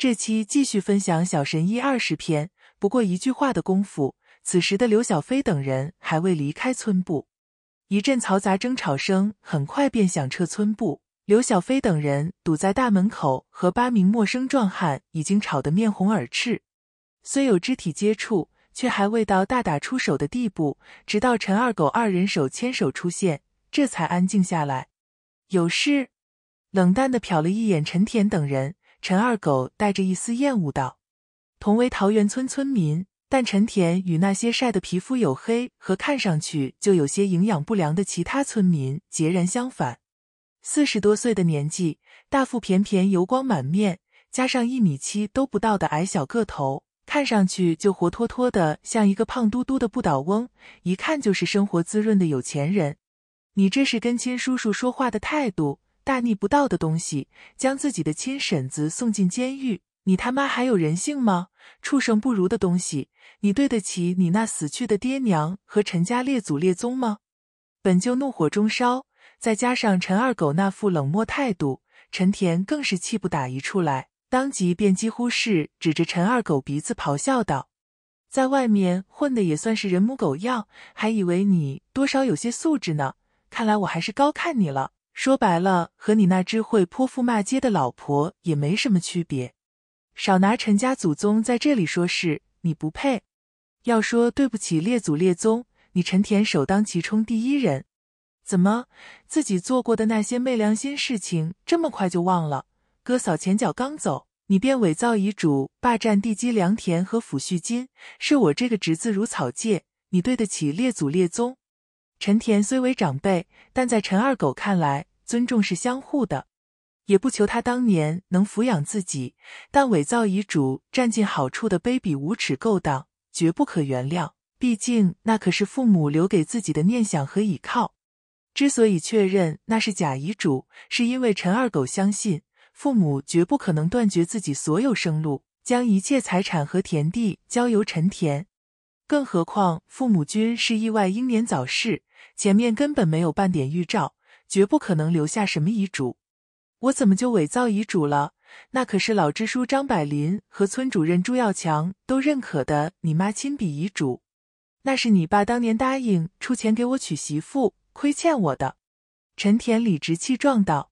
这期继续分享《小神医二十篇》，不过一句话的功夫。此时的刘小飞等人还未离开村部，一阵嘈杂争吵声很快便响彻村部。刘小飞等人堵在大门口，和八名陌生壮汉已经吵得面红耳赤，虽有肢体接触，却还未到大打出手的地步。直到陈二狗二人手牵手出现，这才安静下来。有事？冷淡的瞟了一眼陈田等人。陈二狗带着一丝厌恶道：“同为桃源村村民，但陈田与那些晒得皮肤黝黑和看上去就有些营养不良的其他村民截然相反。四十多岁的年纪，大腹便便，油光满面，加上一米七都不到的矮小个头，看上去就活脱脱的像一个胖嘟嘟的不倒翁，一看就是生活滋润的有钱人。你这是跟亲叔叔说话的态度？”大逆不道的东西，将自己的亲婶子送进监狱，你他妈还有人性吗？畜生不如的东西，你对得起你那死去的爹娘和陈家列祖列宗吗？本就怒火中烧，再加上陈二狗那副冷漠态度，陈田更是气不打一处来，当即便几乎是指着陈二狗鼻子咆哮道：“在外面混的也算是人模狗样，还以为你多少有些素质呢，看来我还是高看你了。”说白了，和你那只会泼妇骂街的老婆也没什么区别。少拿陈家祖宗在这里说事，你不配。要说对不起列祖列宗，你陈田首当其冲第一人。怎么，自己做过的那些昧良心事情，这么快就忘了？哥嫂前脚刚走，你便伪造遗嘱，霸占地基、良田和抚恤金，是我这个侄子如草芥，你对得起列祖列宗？陈田虽为长辈，但在陈二狗看来，尊重是相互的，也不求他当年能抚养自己。但伪造遗嘱、占尽好处的卑鄙无耻勾当，绝不可原谅。毕竟那可是父母留给自己的念想和倚靠。之所以确认那是假遗嘱，是因为陈二狗相信父母绝不可能断绝自己所有生路，将一切财产和田地交由陈田。更何况父母均是意外英年早逝。前面根本没有半点预兆，绝不可能留下什么遗嘱。我怎么就伪造遗嘱了？那可是老支书张百林和村主任朱耀强都认可的你妈亲笔遗嘱，那是你爸当年答应出钱给我娶媳妇亏欠我的。陈田理直气壮道：“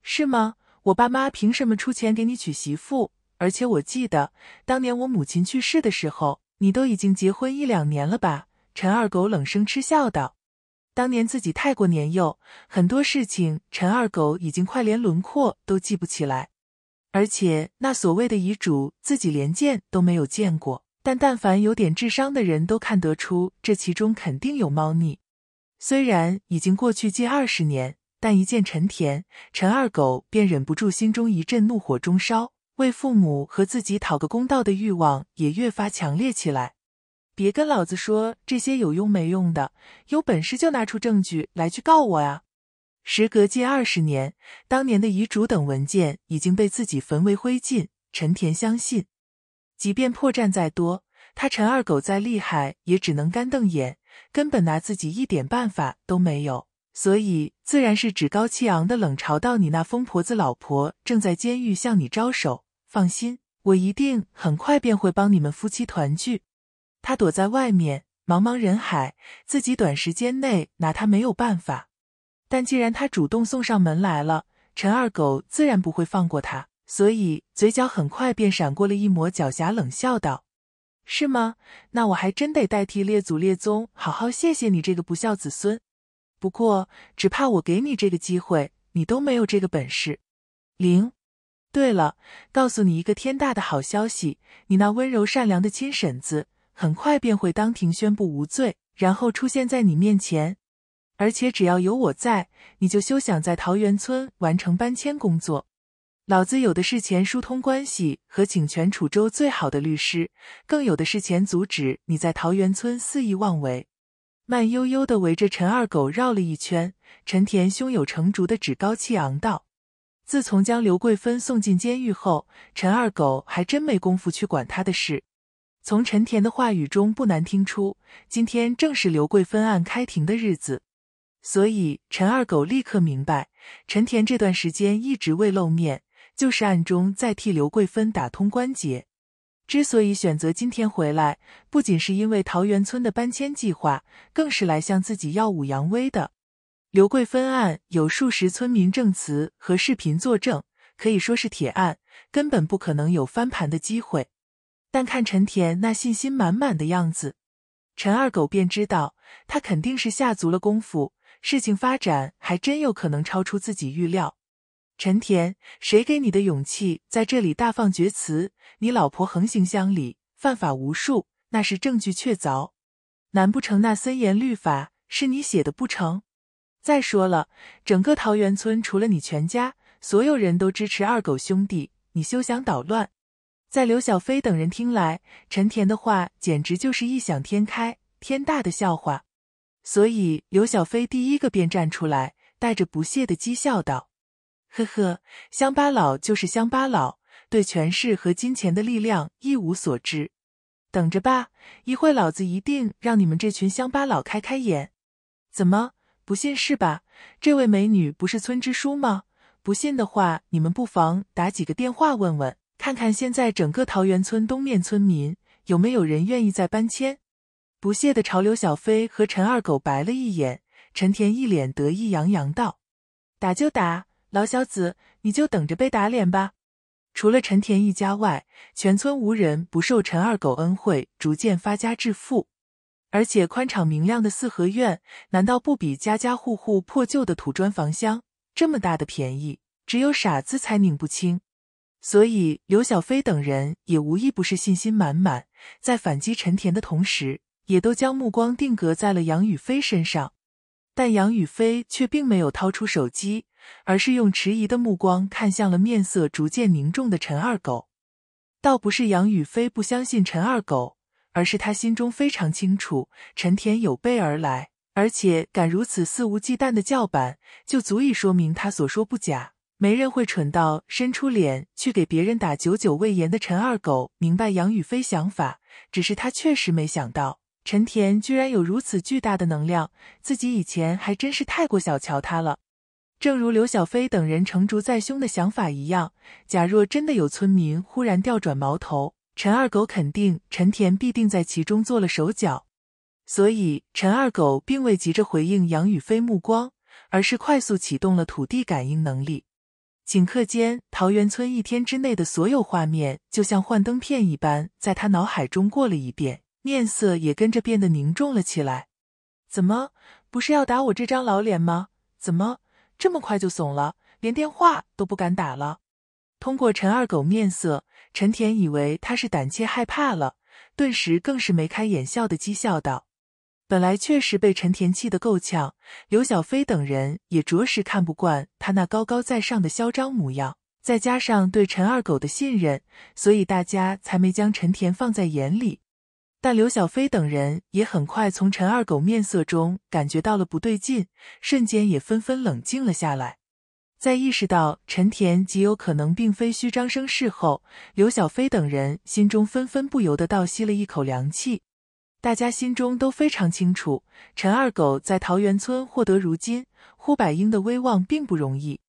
是吗？我爸妈凭什么出钱给你娶媳妇？而且我记得当年我母亲去世的时候，你都已经结婚一两年了吧？”陈二狗冷声嗤笑道。当年自己太过年幼，很多事情陈二狗已经快连轮廓都记不起来，而且那所谓的遗嘱自己连见都没有见过。但但凡有点智商的人都看得出这其中肯定有猫腻。虽然已经过去近二十年，但一见陈田，陈二狗便忍不住心中一阵怒火中烧，为父母和自己讨个公道的欲望也越发强烈起来。别跟老子说这些有用没用的，有本事就拿出证据来去告我呀！”时隔近二十年，当年的遗嘱等文件已经被自己焚为灰烬。陈田相信，即便破绽再多，他陈二狗再厉害，也只能干瞪眼，根本拿自己一点办法都没有。所以，自然是趾高气昂的冷嘲到：“你那疯婆子老婆正在监狱向你招手，放心，我一定很快便会帮你们夫妻团聚。”他躲在外面，茫茫人海，自己短时间内拿他没有办法。但既然他主动送上门来了，陈二狗自然不会放过他，所以嘴角很快便闪过了一抹狡黠，冷笑道：“是吗？那我还真得代替列祖列宗，好好谢谢你这个不孝子孙。不过，只怕我给你这个机会，你都没有这个本事。”零。对了，告诉你一个天大的好消息，你那温柔善良的亲婶子。很快便会当庭宣布无罪，然后出现在你面前。而且只要有我在，你就休想在桃源村完成搬迁工作。老子有的是钱疏通关系和请全楚州最好的律师，更有的是钱阻止你在桃源村肆意妄为。慢悠悠的围着陈二狗绕了一圈，陈田胸有成竹的趾高气昂道：“自从将刘桂芬送进监狱后，陈二狗还真没工夫去管他的事。”从陈田的话语中不难听出，今天正是刘桂芬案开庭的日子，所以陈二狗立刻明白，陈田这段时间一直未露面，就是暗中在替刘桂芬打通关节。之所以选择今天回来，不仅是因为桃源村的搬迁计划，更是来向自己耀武扬威的。刘桂芬案有数十村民证词和视频作证，可以说是铁案，根本不可能有翻盘的机会。但看陈田那信心满满的样子，陈二狗便知道他肯定是下足了功夫。事情发展还真有可能超出自己预料。陈田，谁给你的勇气在这里大放厥词？你老婆横行乡里，犯法无数，那是证据确凿。难不成那森严律法是你写的不成？再说了，整个桃源村除了你全家，所有人都支持二狗兄弟，你休想捣乱。在刘小飞等人听来，陈田的话简直就是异想天开、天大的笑话。所以刘小飞第一个便站出来，带着不屑的讥笑道：“呵呵，乡巴佬就是乡巴佬，对权势和金钱的力量一无所知。等着吧，一会老子一定让你们这群乡巴佬开开眼。怎么，不信是吧？这位美女不是村支书吗？不信的话，你们不妨打几个电话问问。”看看现在整个桃源村东面村民有没有人愿意再搬迁？不屑的朝刘小飞和陈二狗白了一眼，陈田一脸得意洋洋道：“打就打，老小子，你就等着被打脸吧！”除了陈田一家外，全村无人不受陈二狗恩惠，逐渐发家致富。而且宽敞明亮的四合院，难道不比家家户户破旧的土砖房香？这么大的便宜，只有傻子才拧不清。所以，刘小飞等人也无一不是信心满满，在反击陈田的同时，也都将目光定格在了杨宇飞身上。但杨宇飞却并没有掏出手机，而是用迟疑的目光看向了面色逐渐凝重的陈二狗。倒不是杨宇飞不相信陈二狗，而是他心中非常清楚，陈田有备而来，而且敢如此肆无忌惮的叫板，就足以说明他所说不假。没人会蠢到伸出脸去给别人打。久久未言的陈二狗明白杨宇飞想法，只是他确实没想到陈田居然有如此巨大的能量，自己以前还真是太过小瞧他了。正如刘小飞等人成竹在胸的想法一样，假若真的有村民忽然调转矛头，陈二狗肯定陈田必定在其中做了手脚。所以陈二狗并未急着回应杨宇飞目光，而是快速启动了土地感应能力。顷刻间，桃源村一天之内的所有画面，就像幻灯片一般，在他脑海中过了一遍，面色也跟着变得凝重了起来。怎么，不是要打我这张老脸吗？怎么这么快就怂了，连电话都不敢打了？通过陈二狗面色，陈田以为他是胆怯害怕了，顿时更是眉开眼笑的讥笑道。本来确实被陈田气得够呛，刘小飞等人也着实看不惯他那高高在上的嚣张模样，再加上对陈二狗的信任，所以大家才没将陈田放在眼里。但刘小飞等人也很快从陈二狗面色中感觉到了不对劲，瞬间也纷纷冷静了下来。在意识到陈田极有可能并非虚张声势后，刘小飞等人心中纷纷不由得倒吸了一口凉气。大家心中都非常清楚，陈二狗在桃源村获得如今呼百英的威望并不容易，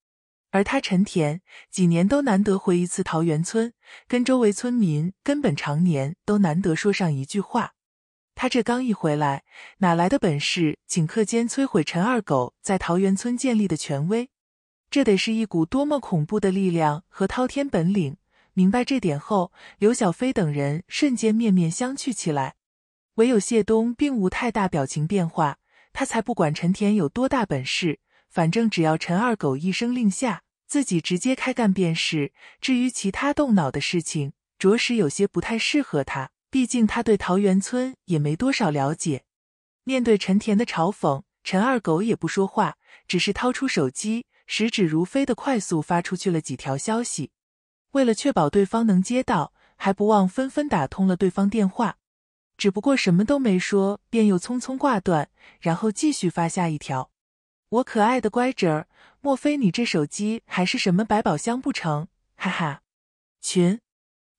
而他陈田几年都难得回一次桃源村，跟周围村民根本常年都难得说上一句话。他这刚一回来，哪来的本事，顷刻间摧毁陈二狗在桃源村建立的权威？这得是一股多么恐怖的力量和滔天本领！明白这点后，刘小飞等人瞬间面面相觑起来。唯有谢东并无太大表情变化，他才不管陈田有多大本事，反正只要陈二狗一声令下，自己直接开干便是。至于其他动脑的事情，着实有些不太适合他，毕竟他对桃源村也没多少了解。面对陈田的嘲讽，陈二狗也不说话，只是掏出手机，食指如飞的快速发出去了几条消息，为了确保对方能接到，还不忘纷纷打通了对方电话。只不过什么都没说，便又匆匆挂断，然后继续发下一条：“我可爱的乖侄儿，莫非你这手机还是什么百宝箱不成？哈哈，群，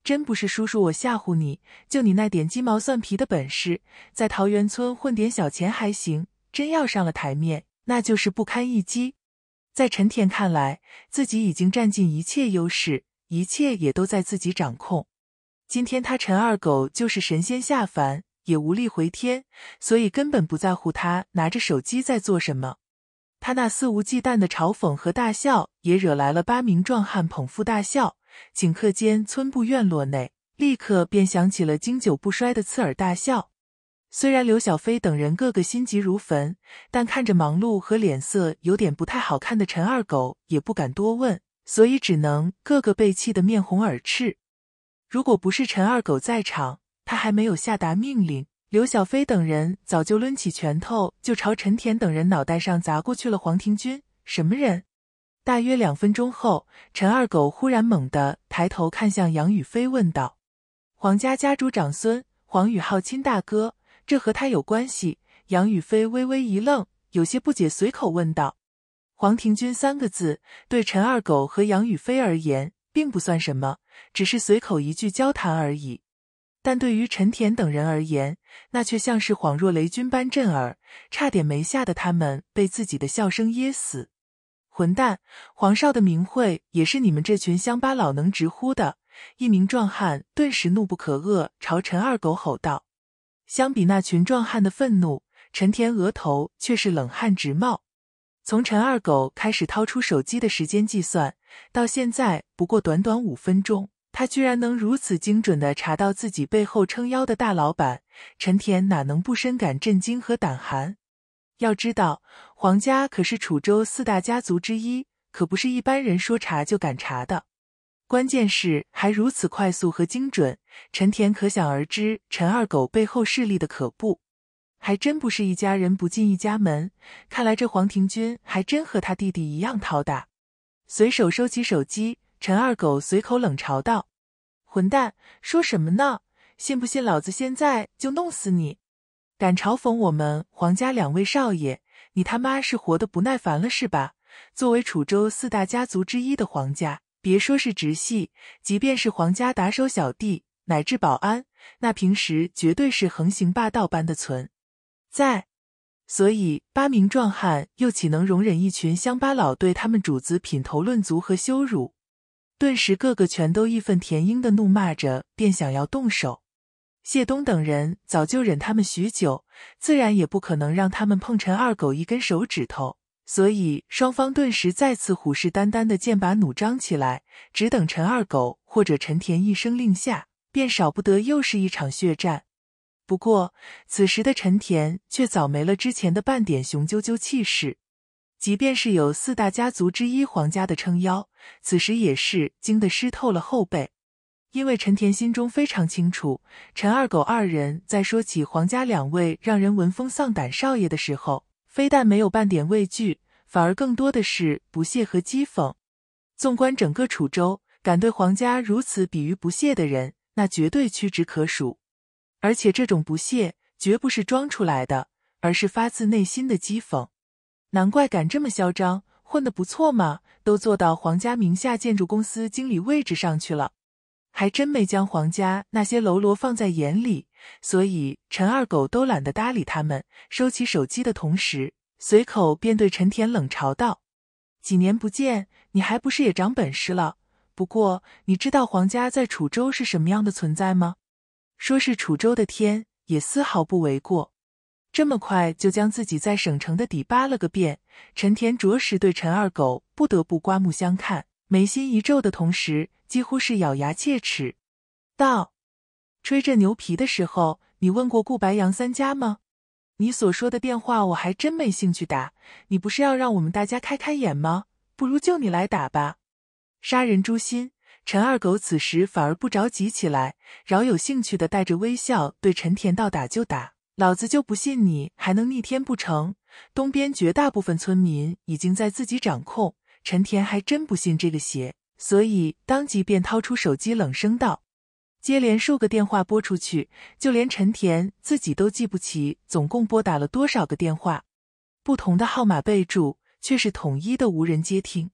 真不是叔叔我吓唬你，就你那点鸡毛蒜皮的本事，在桃源村混点小钱还行，真要上了台面，那就是不堪一击。”在陈田看来，自己已经占尽一切优势，一切也都在自己掌控。今天他陈二狗就是神仙下凡也无力回天，所以根本不在乎他拿着手机在做什么。他那肆无忌惮的嘲讽和大笑也惹来了八名壮汉捧腹大笑。顷刻间，村部院落内立刻便响起了经久不衰的刺耳大笑。虽然刘小飞等人个个心急如焚，但看着忙碌和脸色有点不太好看的陈二狗也不敢多问，所以只能个个被气得面红耳赤。如果不是陈二狗在场，他还没有下达命令，刘小飞等人早就抡起拳头就朝陈田等人脑袋上砸过去了。黄庭军，什么人？大约两分钟后，陈二狗忽然猛地抬头看向杨宇飞，问道：“黄家家主长孙，黄宇浩亲大哥，这和他有关系？”杨宇飞微微一愣，有些不解，随口问道：“黄庭军三个字，对陈二狗和杨宇飞而言，并不算什么。”只是随口一句交谈而已，但对于陈田等人而言，那却像是恍若雷军般震耳，差点没吓得他们被自己的笑声噎死。混蛋，黄少的名讳也是你们这群乡巴佬能直呼的！一名壮汉顿时怒不可遏，朝陈二狗吼道。相比那群壮汉的愤怒，陈田额头却是冷汗直冒。从陈二狗开始掏出手机的时间计算，到现在不过短短五分钟，他居然能如此精准的查到自己背后撑腰的大老板陈田，哪能不深感震惊和胆寒？要知道黄家可是楚州四大家族之一，可不是一般人说查就敢查的。关键是还如此快速和精准，陈田可想而知陈二狗背后势力的可怖。还真不是一家人不进一家门，看来这黄庭军还真和他弟弟一样淘大。随手收起手机，陈二狗随口冷嘲道：“混蛋，说什么呢？信不信老子现在就弄死你？敢嘲讽我们黄家两位少爷，你他妈是活得不耐烦了是吧？作为楚州四大家族之一的黄家，别说是直系，即便是黄家打手小弟乃至保安，那平时绝对是横行霸道般的存。”在，所以八名壮汉又岂能容忍一群乡巴佬对他们主子品头论足和羞辱？顿时，个个全都义愤填膺的怒骂着，便想要动手。谢东等人早就忍他们许久，自然也不可能让他们碰陈二狗一根手指头，所以双方顿时再次虎视眈眈的剑拔弩张起来，只等陈二狗或者陈田一声令下，便少不得又是一场血战。不过，此时的陈田却早没了之前的半点雄赳赳气势。即便是有四大家族之一皇家的撑腰，此时也是惊得湿透了后背。因为陈田心中非常清楚，陈二狗二人在说起皇家两位让人闻风丧胆少爷的时候，非但没有半点畏惧，反而更多的是不屑和讥讽。纵观整个楚州，敢对皇家如此鄙夷不屑的人，那绝对屈指可数。而且这种不屑绝不是装出来的，而是发自内心的讥讽。难怪敢这么嚣张，混的不错嘛，都做到皇家名下建筑公司经理位置上去了，还真没将皇家那些喽啰放在眼里。所以陈二狗都懒得搭理他们。收起手机的同时，随口便对陈田冷嘲道：“几年不见，你还不是也长本事了？不过你知道皇家在楚州是什么样的存在吗？”说是楚州的天，也丝毫不为过。这么快就将自己在省城的底扒了个遍，陈田着实对陈二狗不得不刮目相看，眉心一皱的同时，几乎是咬牙切齿道：“吹着牛皮的时候，你问过顾白杨三家吗？你所说的电话，我还真没兴趣打。你不是要让我们大家开开眼吗？不如就你来打吧，杀人诛心。”陈二狗此时反而不着急起来，饶有兴趣的带着微笑对陈田道：“打就打，老子就不信你还能逆天不成？”东边绝大部分村民已经在自己掌控，陈田还真不信这个邪，所以当即便掏出手机冷声道：“接连数个电话拨出去，就连陈田自己都记不起总共拨打了多少个电话，不同的号码备注却是统一的无人接听。”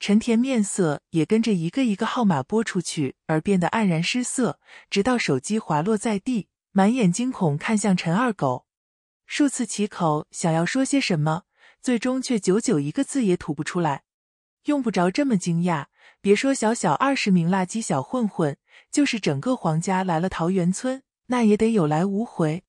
陈田面色也跟着一个一个号码拨出去而变得黯然失色，直到手机滑落在地，满眼惊恐看向陈二狗，数次起口想要说些什么，最终却久久一个字也吐不出来。用不着这么惊讶，别说小小二十名垃圾小混混，就是整个黄家来了桃源村，那也得有来无回。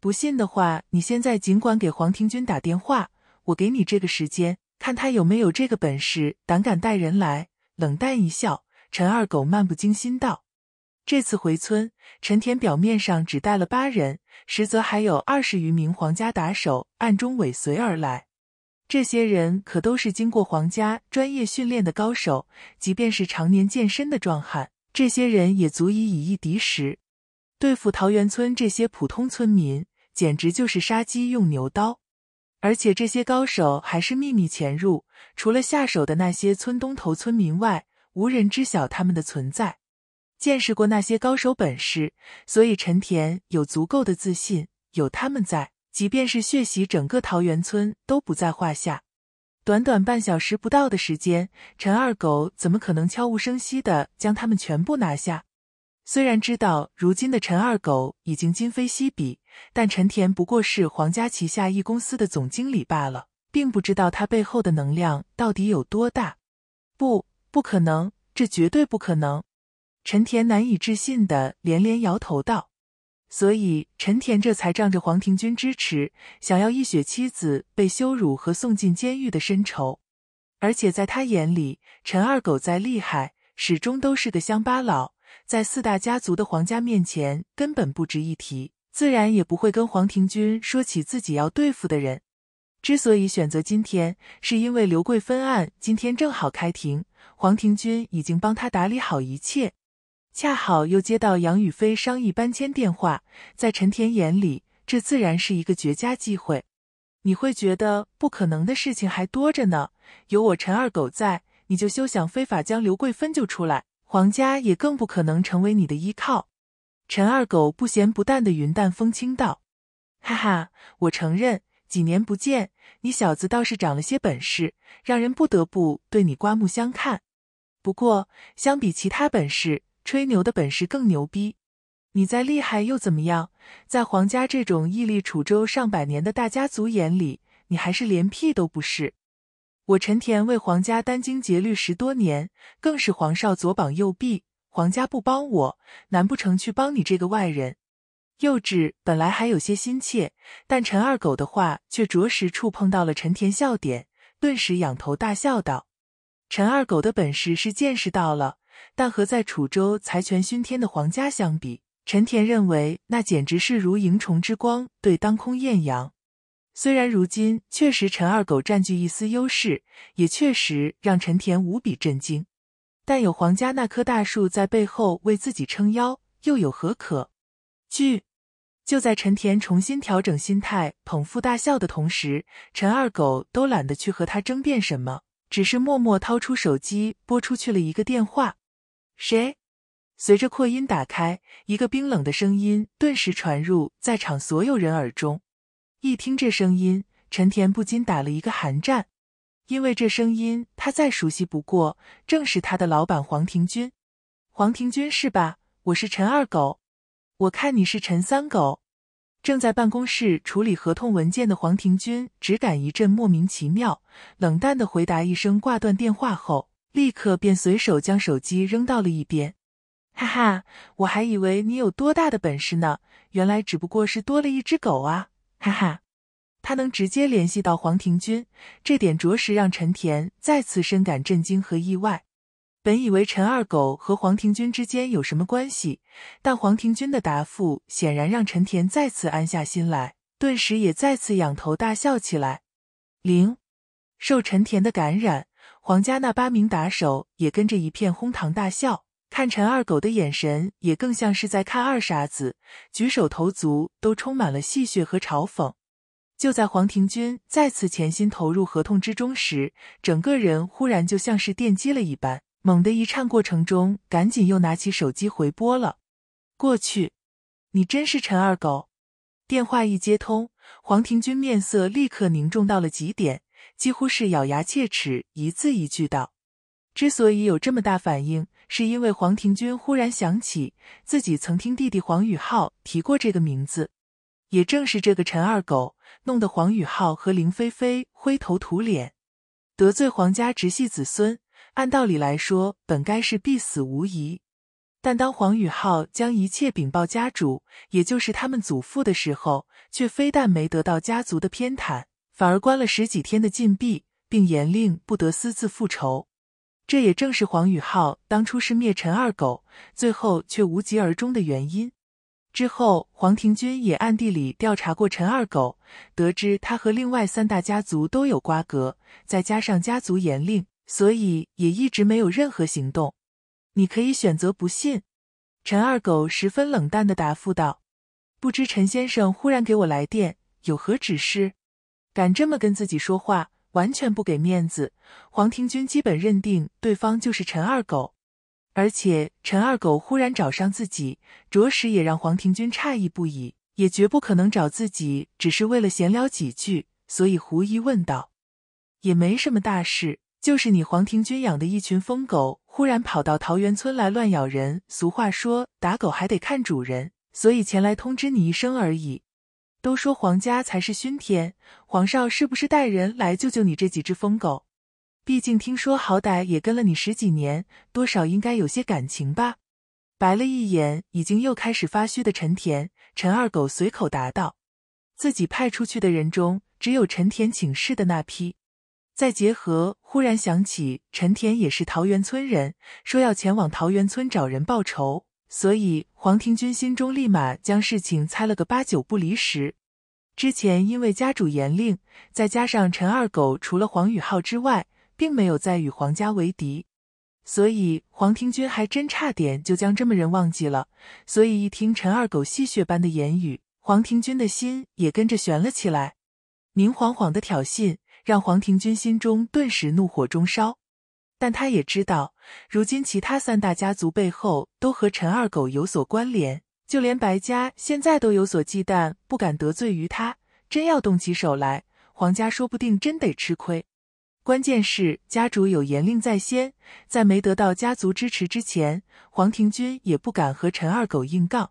不信的话，你现在尽管给黄庭军打电话，我给你这个时间。看他有没有这个本事，胆敢带人来？冷淡一笑，陈二狗漫不经心道：“这次回村，陈田表面上只带了八人，实则还有二十余名皇家打手暗中尾随而来。这些人可都是经过皇家专业训练的高手，即便是常年健身的壮汉，这些人也足以以一敌十。对付桃源村这些普通村民，简直就是杀鸡用牛刀。”而且这些高手还是秘密潜入，除了下手的那些村东头村民外，无人知晓他们的存在。见识过那些高手本事，所以陈田有足够的自信。有他们在，即便是血洗整个桃源村都不在话下。短短半小时不到的时间，陈二狗怎么可能悄无声息的将他们全部拿下？虽然知道如今的陈二狗已经今非昔比。但陈田不过是黄家旗下一公司的总经理罢了，并不知道他背后的能量到底有多大。不，不可能，这绝对不可能！陈田难以置信的连连摇头道。所以陈田这才仗着黄庭军支持，想要一雪妻子被羞辱和送进监狱的深仇。而且在他眼里，陈二狗再厉害，始终都是个乡巴佬，在四大家族的皇家面前根本不值一提。自然也不会跟黄庭军说起自己要对付的人。之所以选择今天，是因为刘贵芬案今天正好开庭，黄庭军已经帮他打理好一切。恰好又接到杨宇飞商议搬迁电话，在陈田眼里，这自然是一个绝佳机会。你会觉得不可能的事情还多着呢，有我陈二狗在，你就休想非法将刘贵芬救出来，黄家也更不可能成为你的依靠。陈二狗不咸不淡的云淡风轻道：“哈哈，我承认，几年不见，你小子倒是长了些本事，让人不得不对你刮目相看。不过，相比其他本事，吹牛的本事更牛逼。你再厉害又怎么样？在黄家这种屹立楚州上百年的大家族眼里，你还是连屁都不是。我陈田为黄家殚精竭虑十多年，更是黄少左膀右臂。”黄家不帮我，难不成去帮你这个外人？幼稚，本来还有些心切，但陈二狗的话却着实触碰到了陈田笑点，顿时仰头大笑道：“陈二狗的本事是见识到了，但和在楚州财权熏天的黄家相比，陈田认为那简直是如萤虫之光对当空艳阳。虽然如今确实陈二狗占据一丝优势，也确实让陈田无比震惊。”但有皇家那棵大树在背后为自己撑腰，又有何可惧？就在陈田重新调整心态、捧腹大笑的同时，陈二狗都懒得去和他争辩什么，只是默默掏出手机拨出去了一个电话。谁？随着扩音打开，一个冰冷的声音顿时传入在场所有人耳中。一听这声音，陈田不禁打了一个寒战。因为这声音他再熟悉不过，正是他的老板黄庭军。黄庭军是吧？我是陈二狗。我看你是陈三狗。正在办公室处理合同文件的黄庭军只感一阵莫名其妙，冷淡的回答一声，挂断电话后，立刻便随手将手机扔到了一边。哈哈，我还以为你有多大的本事呢，原来只不过是多了一只狗啊！哈哈。他能直接联系到黄庭军，这点着实让陈田再次深感震惊和意外。本以为陈二狗和黄庭军之间有什么关系，但黄庭军的答复显然让陈田再次安下心来，顿时也再次仰头大笑起来。零，受陈田的感染，黄家那八名打手也跟着一片哄堂大笑，看陈二狗的眼神也更像是在看二傻子，举手投足都充满了戏谑和嘲讽。就在黄庭军再次潜心投入合同之中时，整个人忽然就像是电击了一般，猛地一颤。过程中，赶紧又拿起手机回拨了过去：“你真是陈二狗！”电话一接通，黄庭军面色立刻凝重到了极点，几乎是咬牙切齿，一字一句道：“之所以有这么大反应，是因为黄庭军忽然想起自己曾听弟弟黄宇浩提过这个名字。”也正是这个陈二狗，弄得黄宇浩和林菲菲灰头土脸，得罪黄家直系子孙。按道理来说，本该是必死无疑。但当黄宇浩将一切禀报家主，也就是他们祖父的时候，却非但没得到家族的偏袒，反而关了十几天的禁闭，并严令不得私自复仇。这也正是黄宇浩当初是灭陈二狗，最后却无疾而终的原因。之后，黄庭军也暗地里调查过陈二狗，得知他和另外三大家族都有瓜葛，再加上家族严令，所以也一直没有任何行动。你可以选择不信。”陈二狗十分冷淡地答复道，“不知陈先生忽然给我来电有何指示？敢这么跟自己说话，完全不给面子。”黄庭军基本认定对方就是陈二狗。而且陈二狗忽然找上自己，着实也让黄庭军诧异不已。也绝不可能找自己只是为了闲聊几句，所以狐疑问道：“也没什么大事，就是你黄庭军养的一群疯狗忽然跑到桃源村来乱咬人。俗话说，打狗还得看主人，所以前来通知你一声而已。”都说黄家才是熏天，黄少是不是带人来救救你这几只疯狗？毕竟听说好歹也跟了你十几年，多少应该有些感情吧？白了一眼已经又开始发虚的陈田，陈二狗随口答道：“自己派出去的人中，只有陈田请示的那批。再结合忽然想起陈田也是桃源村人，说要前往桃源村找人报仇，所以黄庭军心中立马将事情猜了个八九不离十。之前因为家主严令，再加上陈二狗除了黄宇浩之外。”并没有再与黄家为敌，所以黄庭军还真差点就将这么人忘记了。所以一听陈二狗戏谑般的言语，黄庭军的心也跟着悬了起来。明晃晃的挑衅让黄庭军心中顿时怒火中烧。但他也知道，如今其他三大家族背后都和陈二狗有所关联，就连白家现在都有所忌惮，不敢得罪于他。真要动起手来，黄家说不定真得吃亏。关键是家主有严令在先，在没得到家族支持之前，黄庭军也不敢和陈二狗硬杠。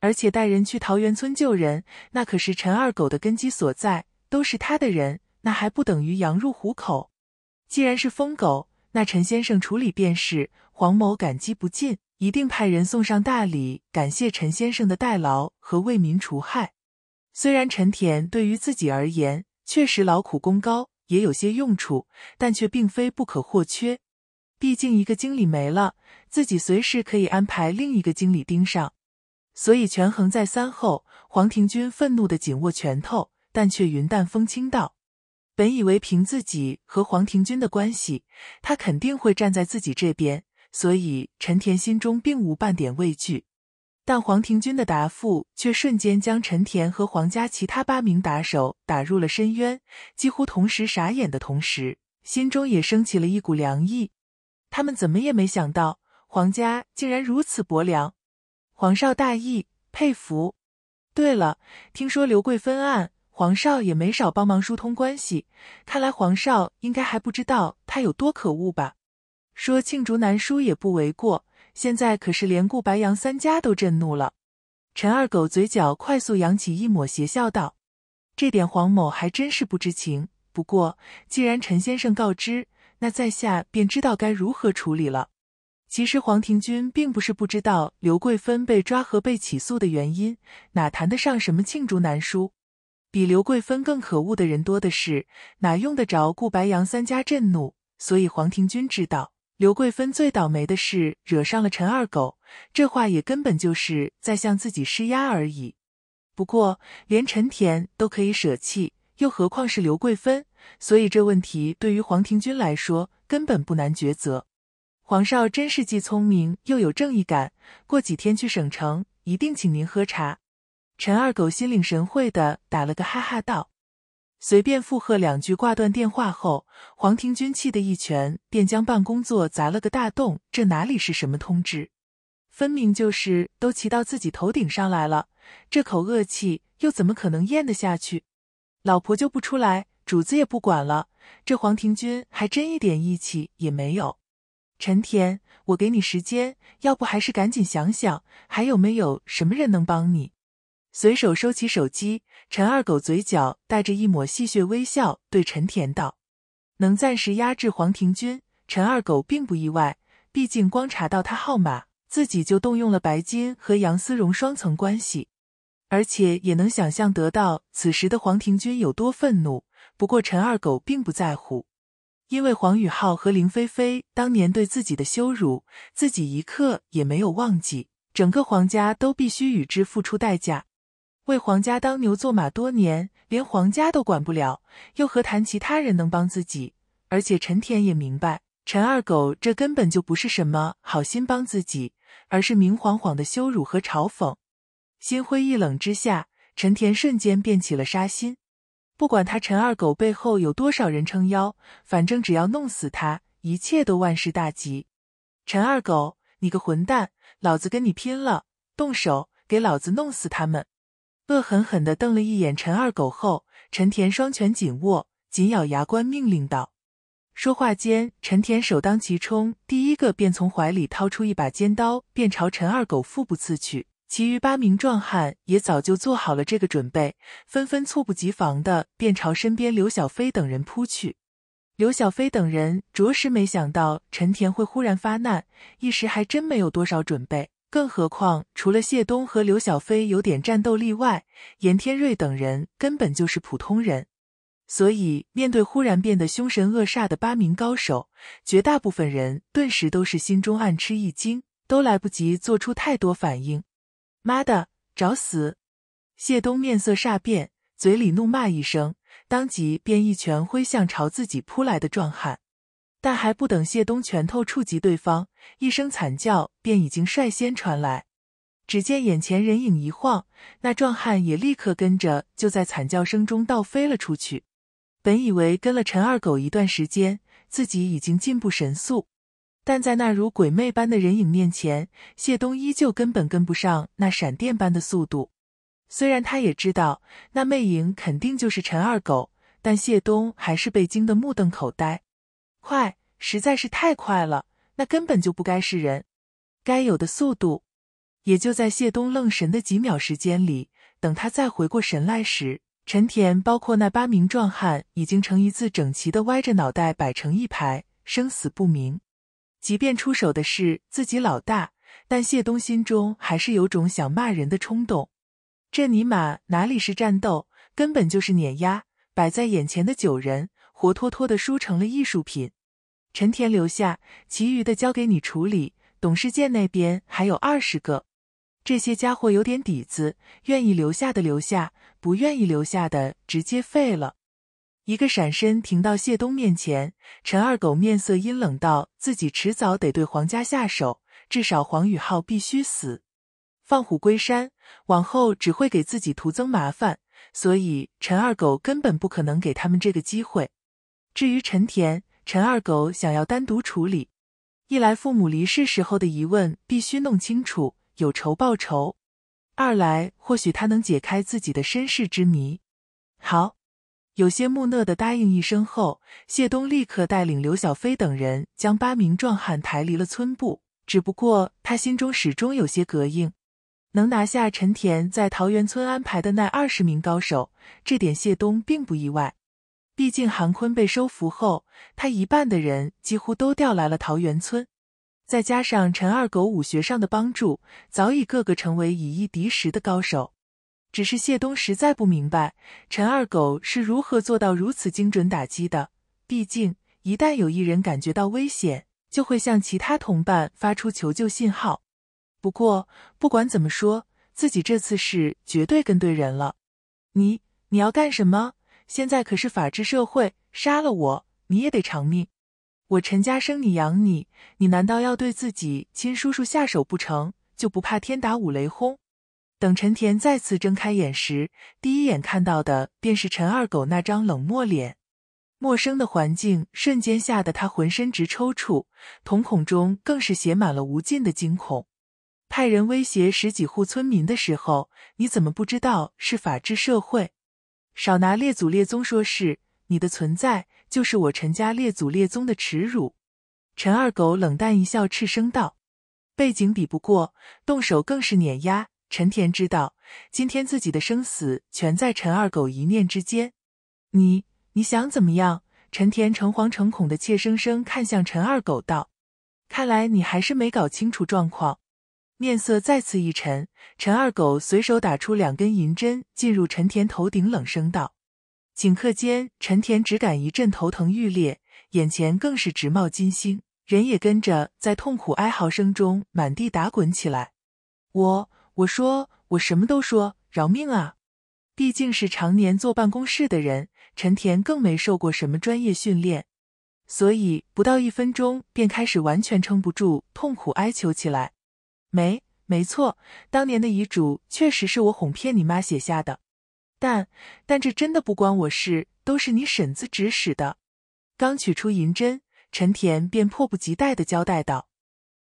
而且带人去桃源村救人，那可是陈二狗的根基所在，都是他的人，那还不等于羊入虎口？既然是疯狗，那陈先生处理便是。黄某感激不尽，一定派人送上大礼，感谢陈先生的代劳和为民除害。虽然陈田对于自己而言，确实劳苦功高。也有些用处，但却并非不可或缺。毕竟一个经理没了，自己随时可以安排另一个经理盯上。所以权衡再三后，黄庭军愤怒的紧握拳头，但却云淡风轻道：“本以为凭自己和黄庭军的关系，他肯定会站在自己这边，所以陈田心中并无半点畏惧。”但黄庭军的答复却瞬间将陈田和黄家其他八名打手打入了深渊，几乎同时傻眼的同时，心中也升起了一股凉意。他们怎么也没想到，黄家竟然如此薄凉。黄少大义，佩服。对了，听说刘贵芬案，黄少也没少帮忙疏通关系。看来黄少应该还不知道他有多可恶吧？说罄竹难书也不为过。现在可是连顾白杨三家都震怒了，陈二狗嘴角快速扬起一抹邪笑，道：“这点黄某还真是不知情。不过既然陈先生告知，那在下便知道该如何处理了。”其实黄庭军并不是不知道刘桂芬被抓和被起诉的原因，哪谈得上什么罄竹难书？比刘桂芬更可恶的人多的是，哪用得着顾白杨三家震怒？所以黄庭军知道。刘桂芬最倒霉的是惹上了陈二狗，这话也根本就是在向自己施压而已。不过，连陈田都可以舍弃，又何况是刘桂芬？所以，这问题对于黄庭军来说根本不难抉择。黄少真是既聪明又有正义感，过几天去省城，一定请您喝茶。陈二狗心领神会的打了个哈哈道。随便附和两句，挂断电话后，黄庭军气得一拳便将办公桌砸了个大洞。这哪里是什么通知？分明就是都骑到自己头顶上来了！这口恶气又怎么可能咽得下去？老婆就不出来，主子也不管了，这黄庭军还真一点义气也没有。陈田，我给你时间，要不还是赶紧想想，还有没有什么人能帮你？随手收起手机。陈二狗嘴角带着一抹戏谑微笑，对陈田道：“能暂时压制黄庭军，陈二狗并不意外。毕竟光查到他号码，自己就动用了白金和杨思荣双层关系，而且也能想象得到此时的黄庭军有多愤怒。不过陈二狗并不在乎，因为黄宇浩和林菲菲当年对自己的羞辱，自己一刻也没有忘记。整个黄家都必须与之付出代价。”为皇家当牛做马多年，连皇家都管不了，又何谈其他人能帮自己？而且陈田也明白，陈二狗这根本就不是什么好心帮自己，而是明晃晃的羞辱和嘲讽。心灰意冷之下，陈田瞬间便起了杀心。不管他陈二狗背后有多少人撑腰，反正只要弄死他，一切都万事大吉。陈二狗，你个混蛋，老子跟你拼了！动手，给老子弄死他们！恶狠狠地瞪了一眼陈二狗后，陈田双拳紧握，紧咬牙关，命令道：“说话间，陈田首当其冲，第一个便从怀里掏出一把尖刀，便朝陈二狗腹部刺去。其余八名壮汉也早就做好了这个准备，纷纷猝不及防的便朝身边刘小飞等人扑去。刘小飞等人着实没想到陈田会忽然发难，一时还真没有多少准备。”更何况，除了谢东和刘小飞有点战斗力外，严天瑞等人根本就是普通人。所以，面对忽然变得凶神恶煞的八名高手，绝大部分人顿时都是心中暗吃一惊，都来不及做出太多反应。妈的，找死！谢东面色煞变，嘴里怒骂一声，当即便一拳挥向朝自己扑来的壮汉。但还不等谢东拳头触及对方，一声惨叫便已经率先传来。只见眼前人影一晃，那壮汉也立刻跟着就在惨叫声中倒飞了出去。本以为跟了陈二狗一段时间，自己已经进步神速，但在那如鬼魅般的人影面前，谢东依旧根本跟不上那闪电般的速度。虽然他也知道那魅影肯定就是陈二狗，但谢东还是被惊得目瞪口呆。快，实在是太快了！那根本就不该是人，该有的速度。也就在谢东愣神的几秒时间里，等他再回过神来时，陈田包括那八名壮汉已经呈一字整齐的歪着脑袋摆成一排，生死不明。即便出手的是自己老大，但谢东心中还是有种想骂人的冲动。这尼玛哪里是战斗，根本就是碾压！摆在眼前的九人。活脱脱的书成了艺术品，陈田留下，其余的交给你处理。董世建那边还有二十个，这些家伙有点底子，愿意留下的留下，不愿意留下的直接废了。一个闪身停到谢东面前，陈二狗面色阴冷道：“自己迟早得对黄家下手，至少黄宇浩必须死。放虎归山，往后只会给自己徒增麻烦，所以陈二狗根本不可能给他们这个机会。”至于陈田、陈二狗，想要单独处理。一来，父母离世时候的疑问必须弄清楚，有仇报仇；二来，或许他能解开自己的身世之谜。好，有些木讷的答应一声后，谢东立刻带领刘小飞等人将八名壮汉抬离了村部。只不过，他心中始终有些膈应。能拿下陈田在桃源村安排的那二十名高手，这点谢东并不意外。毕竟韩坤被收服后，他一半的人几乎都调来了桃源村，再加上陈二狗武学上的帮助，早已个个成为以一敌十的高手。只是谢东实在不明白，陈二狗是如何做到如此精准打击的。毕竟，一旦有一人感觉到危险，就会向其他同伴发出求救信号。不过，不管怎么说，自己这次是绝对跟对人了。你，你要干什么？现在可是法治社会，杀了我你也得偿命。我陈家生你养你，你难道要对自己亲叔叔下手不成？就不怕天打五雷轰？等陈田再次睁开眼时，第一眼看到的便是陈二狗那张冷漠脸。陌生的环境瞬间吓得他浑身直抽搐，瞳孔中更是写满了无尽的惊恐。派人威胁十几户村民的时候，你怎么不知道是法治社会？少拿列祖列宗说事，你的存在就是我陈家列祖列宗的耻辱。”陈二狗冷淡一笑，斥声道：“背景比不过，动手更是碾压。”陈田知道，今天自己的生死全在陈二狗一念之间。你，你想怎么样？”陈田诚惶诚恐的怯生生看向陈二狗道：“看来你还是没搞清楚状况。”面色再次一沉，陈二狗随手打出两根银针，进入陈田头顶，冷声道：“顷刻间，陈田只感一阵头疼欲裂，眼前更是直冒金星，人也跟着在痛苦哀嚎声中满地打滚起来。”“我……我说……我什么都说，饶命啊！”毕竟是常年坐办公室的人，陈田更没受过什么专业训练，所以不到一分钟便开始完全撑不住，痛苦哀求起来。没，没错，当年的遗嘱确实是我哄骗你妈写下的，但，但这真的不关我事，都是你婶子指使的。刚取出银针，陈田便迫不及待的交代道：“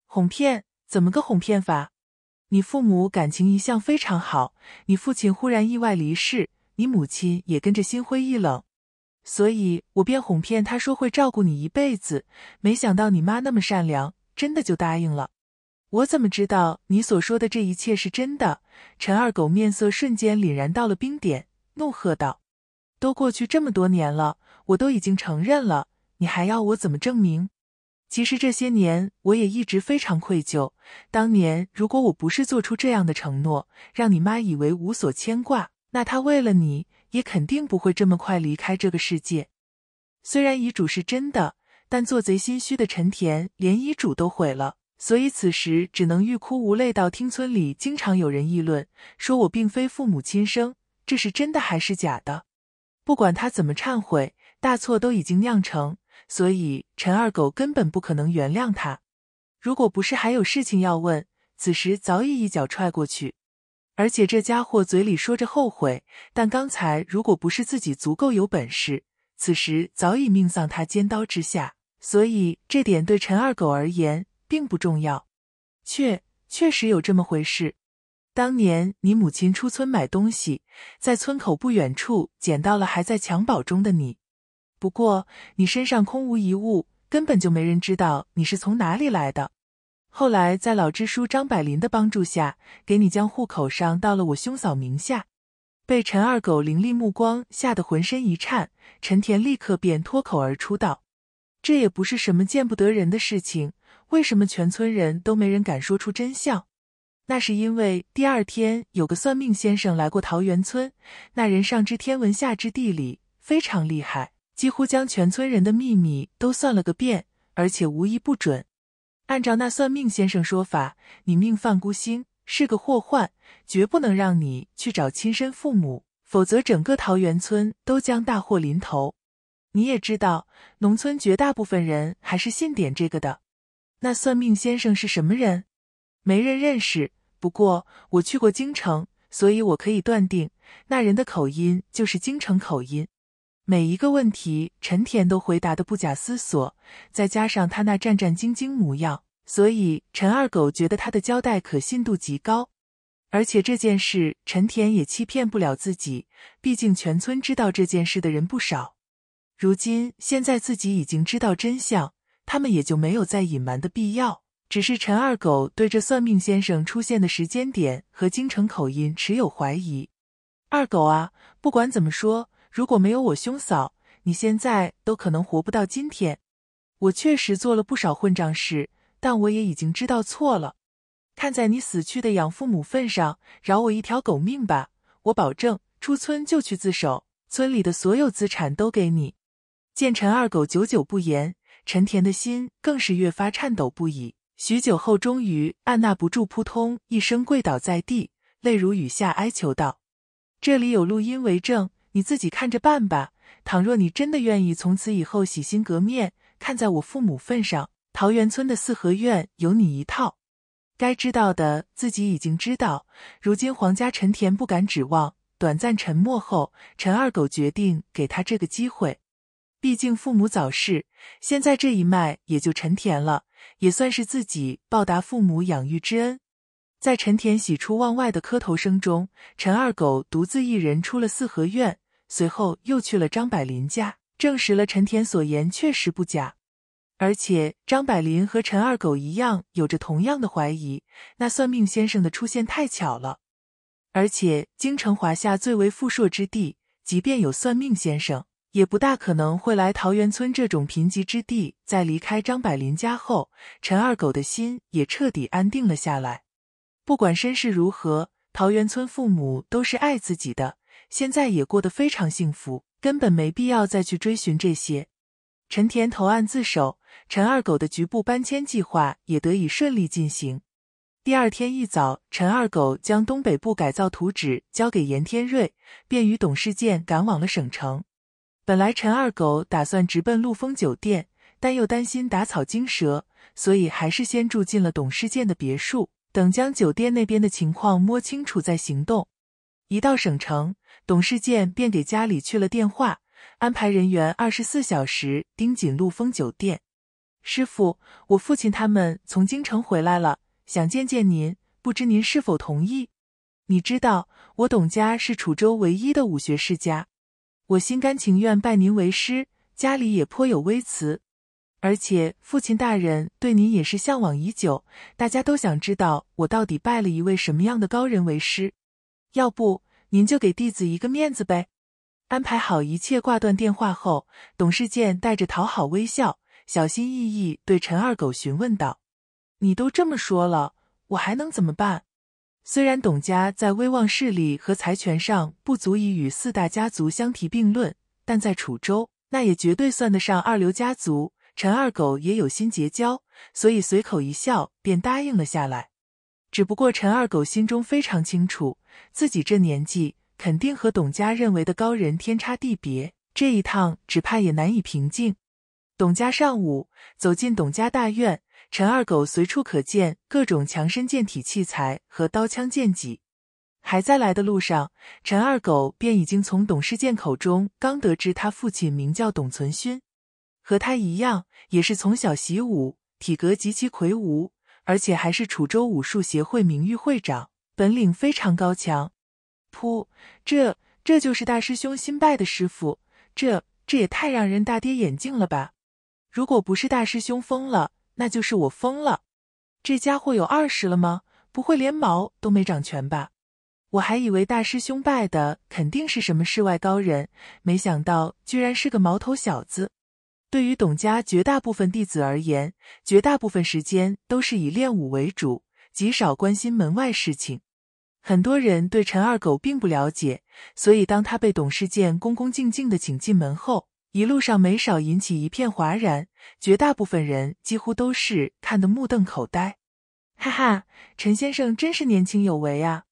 哄骗？怎么个哄骗法？你父母感情一向非常好，你父亲忽然意外离世，你母亲也跟着心灰意冷，所以我便哄骗他说会照顾你一辈子。没想到你妈那么善良，真的就答应了。”我怎么知道你所说的这一切是真的？陈二狗面色瞬间凛然到了冰点，怒喝道：“都过去这么多年了，我都已经承认了，你还要我怎么证明？”其实这些年我也一直非常愧疚。当年如果我不是做出这样的承诺，让你妈以为无所牵挂，那她为了你也肯定不会这么快离开这个世界。虽然遗嘱是真的，但做贼心虚的陈田连遗嘱都毁了。所以此时只能欲哭无泪。到听村里经常有人议论，说我并非父母亲生，这是真的还是假的？不管他怎么忏悔，大错都已经酿成，所以陈二狗根本不可能原谅他。如果不是还有事情要问，此时早已一脚踹过去。而且这家伙嘴里说着后悔，但刚才如果不是自己足够有本事，此时早已命丧他尖刀之下。所以这点对陈二狗而言。并不重要，确确实有这么回事。当年你母亲出村买东西，在村口不远处捡到了还在襁褓中的你，不过你身上空无一物，根本就没人知道你是从哪里来的。后来在老支书张百林的帮助下，给你将户口上到了我兄嫂名下。被陈二狗凌厉目光吓得浑身一颤，陈田立刻便脱口而出道：“这也不是什么见不得人的事情。”为什么全村人都没人敢说出真相？那是因为第二天有个算命先生来过桃源村，那人上知天文下知地理，非常厉害，几乎将全村人的秘密都算了个遍，而且无一不准。按照那算命先生说法，你命犯孤星，是个祸患，绝不能让你去找亲生父母，否则整个桃源村都将大祸临头。你也知道，农村绝大部分人还是信点这个的。那算命先生是什么人？没人认识。不过我去过京城，所以我可以断定，那人的口音就是京城口音。每一个问题，陈田都回答的不假思索，再加上他那战战兢兢模样，所以陈二狗觉得他的交代可信度极高。而且这件事，陈田也欺骗不了自己，毕竟全村知道这件事的人不少。如今现在自己已经知道真相。他们也就没有再隐瞒的必要，只是陈二狗对这算命先生出现的时间点和京城口音持有怀疑。二狗啊，不管怎么说，如果没有我兄嫂，你现在都可能活不到今天。我确实做了不少混账事，但我也已经知道错了。看在你死去的养父母份上，饶我一条狗命吧。我保证出村就去自首，村里的所有资产都给你。见陈二狗久久不言。陈田的心更是越发颤抖不已，许久后，终于按捺不住，扑通一声跪倒在地，泪如雨下，哀求道：“这里有录音为证，你自己看着办吧。倘若你真的愿意从此以后洗心革面，看在我父母份上，桃源村的四合院有你一套。该知道的自己已经知道，如今黄家陈田不敢指望。短暂沉默后，陈二狗决定给他这个机会。”毕竟父母早逝，现在这一脉也就陈田了，也算是自己报答父母养育之恩。在陈田喜出望外的磕头声中，陈二狗独自一人出了四合院，随后又去了张百林家，证实了陈田所言确实不假。而且张百林和陈二狗一样，有着同样的怀疑。那算命先生的出现太巧了，而且京城华夏最为富庶之地，即便有算命先生。也不大可能会来桃源村这种贫瘠之地。在离开张百林家后，陈二狗的心也彻底安定了下来。不管身世如何，桃源村父母都是爱自己的，现在也过得非常幸福，根本没必要再去追寻这些。陈田投案自首，陈二狗的局部搬迁计划也得以顺利进行。第二天一早，陈二狗将东北部改造图纸交给严天瑞，便与董世建赶往了省城。本来陈二狗打算直奔陆丰酒店，但又担心打草惊蛇，所以还是先住进了董事建的别墅，等将酒店那边的情况摸清楚再行动。一到省城，董事建便给家里去了电话，安排人员二十四小时盯紧陆丰酒店。师傅，我父亲他们从京城回来了，想见见您，不知您是否同意？你知道，我董家是楚州唯一的武学世家。我心甘情愿拜您为师，家里也颇有微词，而且父亲大人对您也是向往已久，大家都想知道我到底拜了一位什么样的高人为师。要不您就给弟子一个面子呗，安排好一切，挂断电话后，董事健带着讨好微笑，小心翼翼对陈二狗询问道：“你都这么说了，我还能怎么办？”虽然董家在威望、势力和财权上不足以与四大家族相提并论，但在楚州，那也绝对算得上二流家族。陈二狗也有心结交，所以随口一笑便答应了下来。只不过陈二狗心中非常清楚，自己这年纪肯定和董家认为的高人天差地别，这一趟只怕也难以平静。董家上午走进董家大院。陈二狗随处可见各种强身健体器材和刀枪剑戟。还在来的路上，陈二狗便已经从董世健口中刚得知他父亲名叫董存勋，和他一样也是从小习武，体格极其魁梧，而且还是楚州武术协会名誉会长，本领非常高强。噗！这这就是大师兄新拜的师傅？这这也太让人大跌眼镜了吧！如果不是大师兄疯了。那就是我疯了，这家伙有二十了吗？不会连毛都没长全吧？我还以为大师兄拜的肯定是什么世外高人，没想到居然是个毛头小子。对于董家绝大部分弟子而言，绝大部分时间都是以练武为主，极少关心门外事情。很多人对陈二狗并不了解，所以当他被董世健恭恭敬敬的请进门后。一路上没少引起一片哗然，绝大部分人几乎都是看得目瞪口呆。哈哈，陈先生真是年轻有为啊！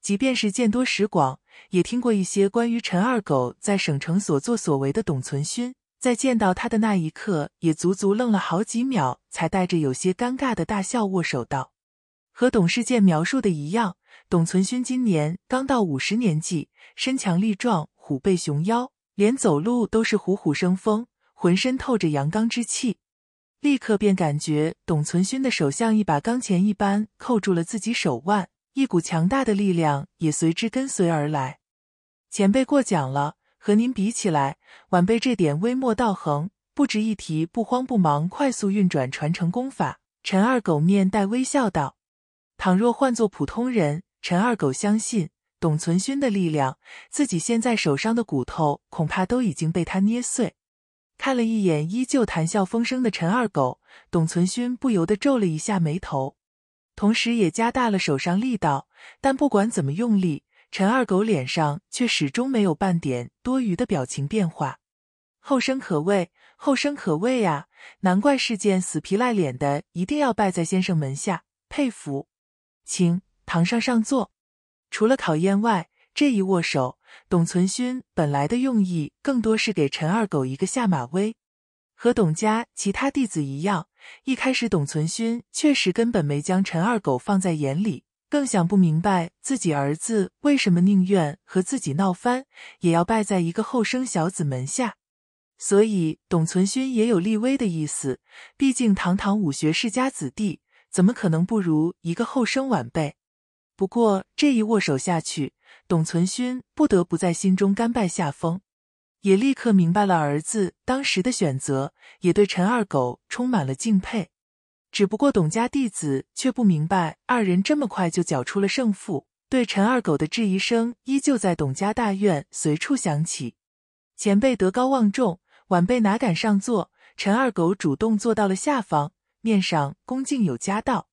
即便是见多识广，也听过一些关于陈二狗在省城所作所为的。董存勋在见到他的那一刻，也足足愣了好几秒，才带着有些尴尬的大笑握手道：“和董世健描述的一样，董存勋今年刚到五十年纪，身强力壮，虎背熊腰。”连走路都是虎虎生风，浑身透着阳刚之气，立刻便感觉董存勋的手像一把钢钳一般扣住了自己手腕，一股强大的力量也随之跟随而来。前辈过奖了，和您比起来，晚辈这点微末道行不值一提。不慌不忙，快速运转传承功法。陈二狗面带微笑道：“倘若换做普通人，陈二狗相信。”董存勋的力量，自己现在手上的骨头恐怕都已经被他捏碎。看了一眼依旧谈笑风生的陈二狗，董存勋不由得皱了一下眉头，同时也加大了手上力道。但不管怎么用力，陈二狗脸上却始终没有半点多余的表情变化。后生可畏，后生可畏啊！难怪事件死皮赖脸的一定要拜在先生门下，佩服。请堂上上座。除了考验外，这一握手，董存勋本来的用意更多是给陈二狗一个下马威。和董家其他弟子一样，一开始董存勋确实根本没将陈二狗放在眼里，更想不明白自己儿子为什么宁愿和自己闹翻，也要拜在一个后生小子门下。所以董存勋也有立威的意思，毕竟堂堂武学世家子弟，怎么可能不如一个后生晚辈？不过这一握手下去，董存勋不得不在心中甘拜下风，也立刻明白了儿子当时的选择，也对陈二狗充满了敬佩。只不过董家弟子却不明白，二人这么快就搅出了胜负，对陈二狗的质疑声依旧在董家大院随处响起。前辈德高望重，晚辈哪敢上座？陈二狗主动坐到了下方，面上恭敬有加道：“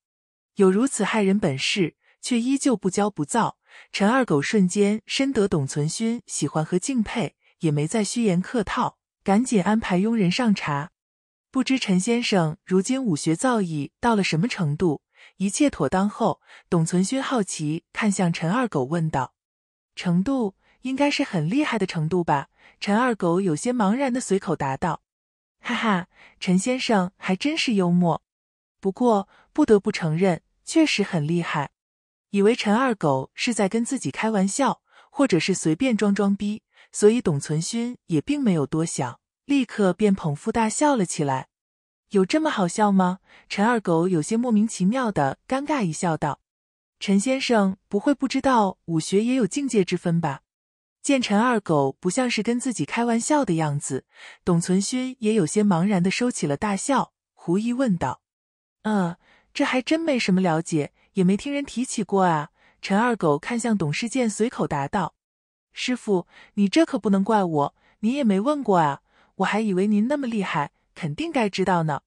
有如此害人本事。”却依旧不骄不躁，陈二狗瞬间深得董存勋喜欢和敬佩，也没再虚言客套，赶紧安排佣人上茶。不知陈先生如今武学造诣到了什么程度？一切妥当后，董存勋好奇看向陈二狗问道：“程度应该是很厉害的程度吧？”陈二狗有些茫然的随口答道：“哈哈，陈先生还真是幽默。不过不得不承认，确实很厉害。”以为陈二狗是在跟自己开玩笑，或者是随便装装逼，所以董存勋也并没有多想，立刻便捧腹大笑了起来。有这么好笑吗？陈二狗有些莫名其妙的尴尬一笑，道：“陈先生不会不知道武学也有境界之分吧？”见陈二狗不像是跟自己开玩笑的样子，董存勋也有些茫然的收起了大笑，狐疑问道：“嗯，这还真没什么了解。”也没听人提起过啊！陈二狗看向董世建，随口答道：“师傅，你这可不能怪我，你也没问过啊！我还以为您那么厉害，肯定该知道呢。”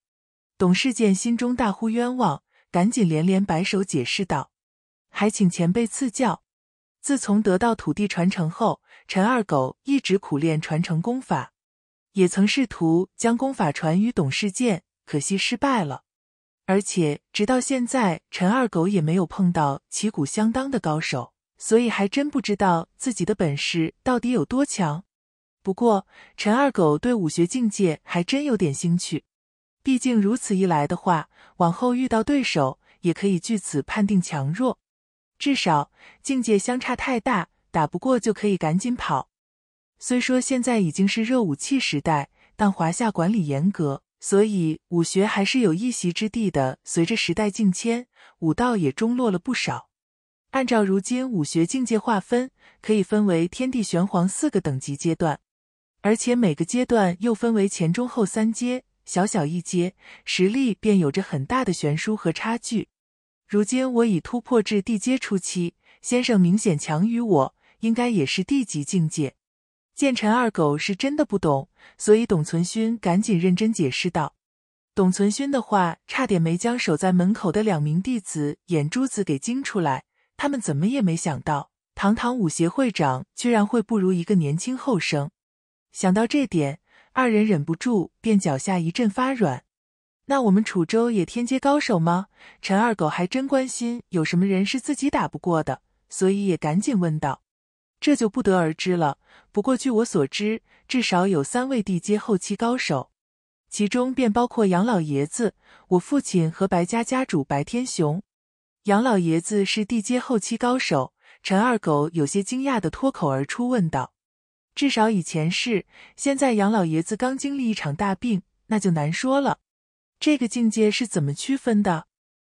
董世建心中大呼冤枉，赶紧连连摆手解释道：“还请前辈赐教。自从得到土地传承后，陈二狗一直苦练传承功法，也曾试图将功法传于董世建，可惜失败了。”而且直到现在，陈二狗也没有碰到旗鼓相当的高手，所以还真不知道自己的本事到底有多强。不过，陈二狗对武学境界还真有点兴趣，毕竟如此一来的话，往后遇到对手也可以据此判定强弱，至少境界相差太大，打不过就可以赶紧跑。虽说现在已经是热武器时代，但华夏管理严格。所以武学还是有一席之地的。随着时代进迁，武道也中落了不少。按照如今武学境界划分，可以分为天地玄黄四个等级阶段，而且每个阶段又分为前中后三阶，小小一阶，实力便有着很大的悬殊和差距。如今我已突破至地阶初期，先生明显强于我，应该也是地级境界。见陈二狗是真的不懂，所以董存勋赶紧认真解释道。董存勋的话差点没将守在门口的两名弟子眼珠子给惊出来。他们怎么也没想到，堂堂武协会长居然会不如一个年轻后生。想到这点，二人忍不住便脚下一阵发软。那我们楚州也天阶高手吗？陈二狗还真关心有什么人是自己打不过的，所以也赶紧问道。这就不得而知了。不过据我所知，至少有三位地阶后期高手，其中便包括杨老爷子、我父亲和白家家主白天雄。杨老爷子是地阶后期高手。陈二狗有些惊讶的脱口而出问道：“至少以前是，现在杨老爷子刚经历一场大病，那就难说了。这个境界是怎么区分的？”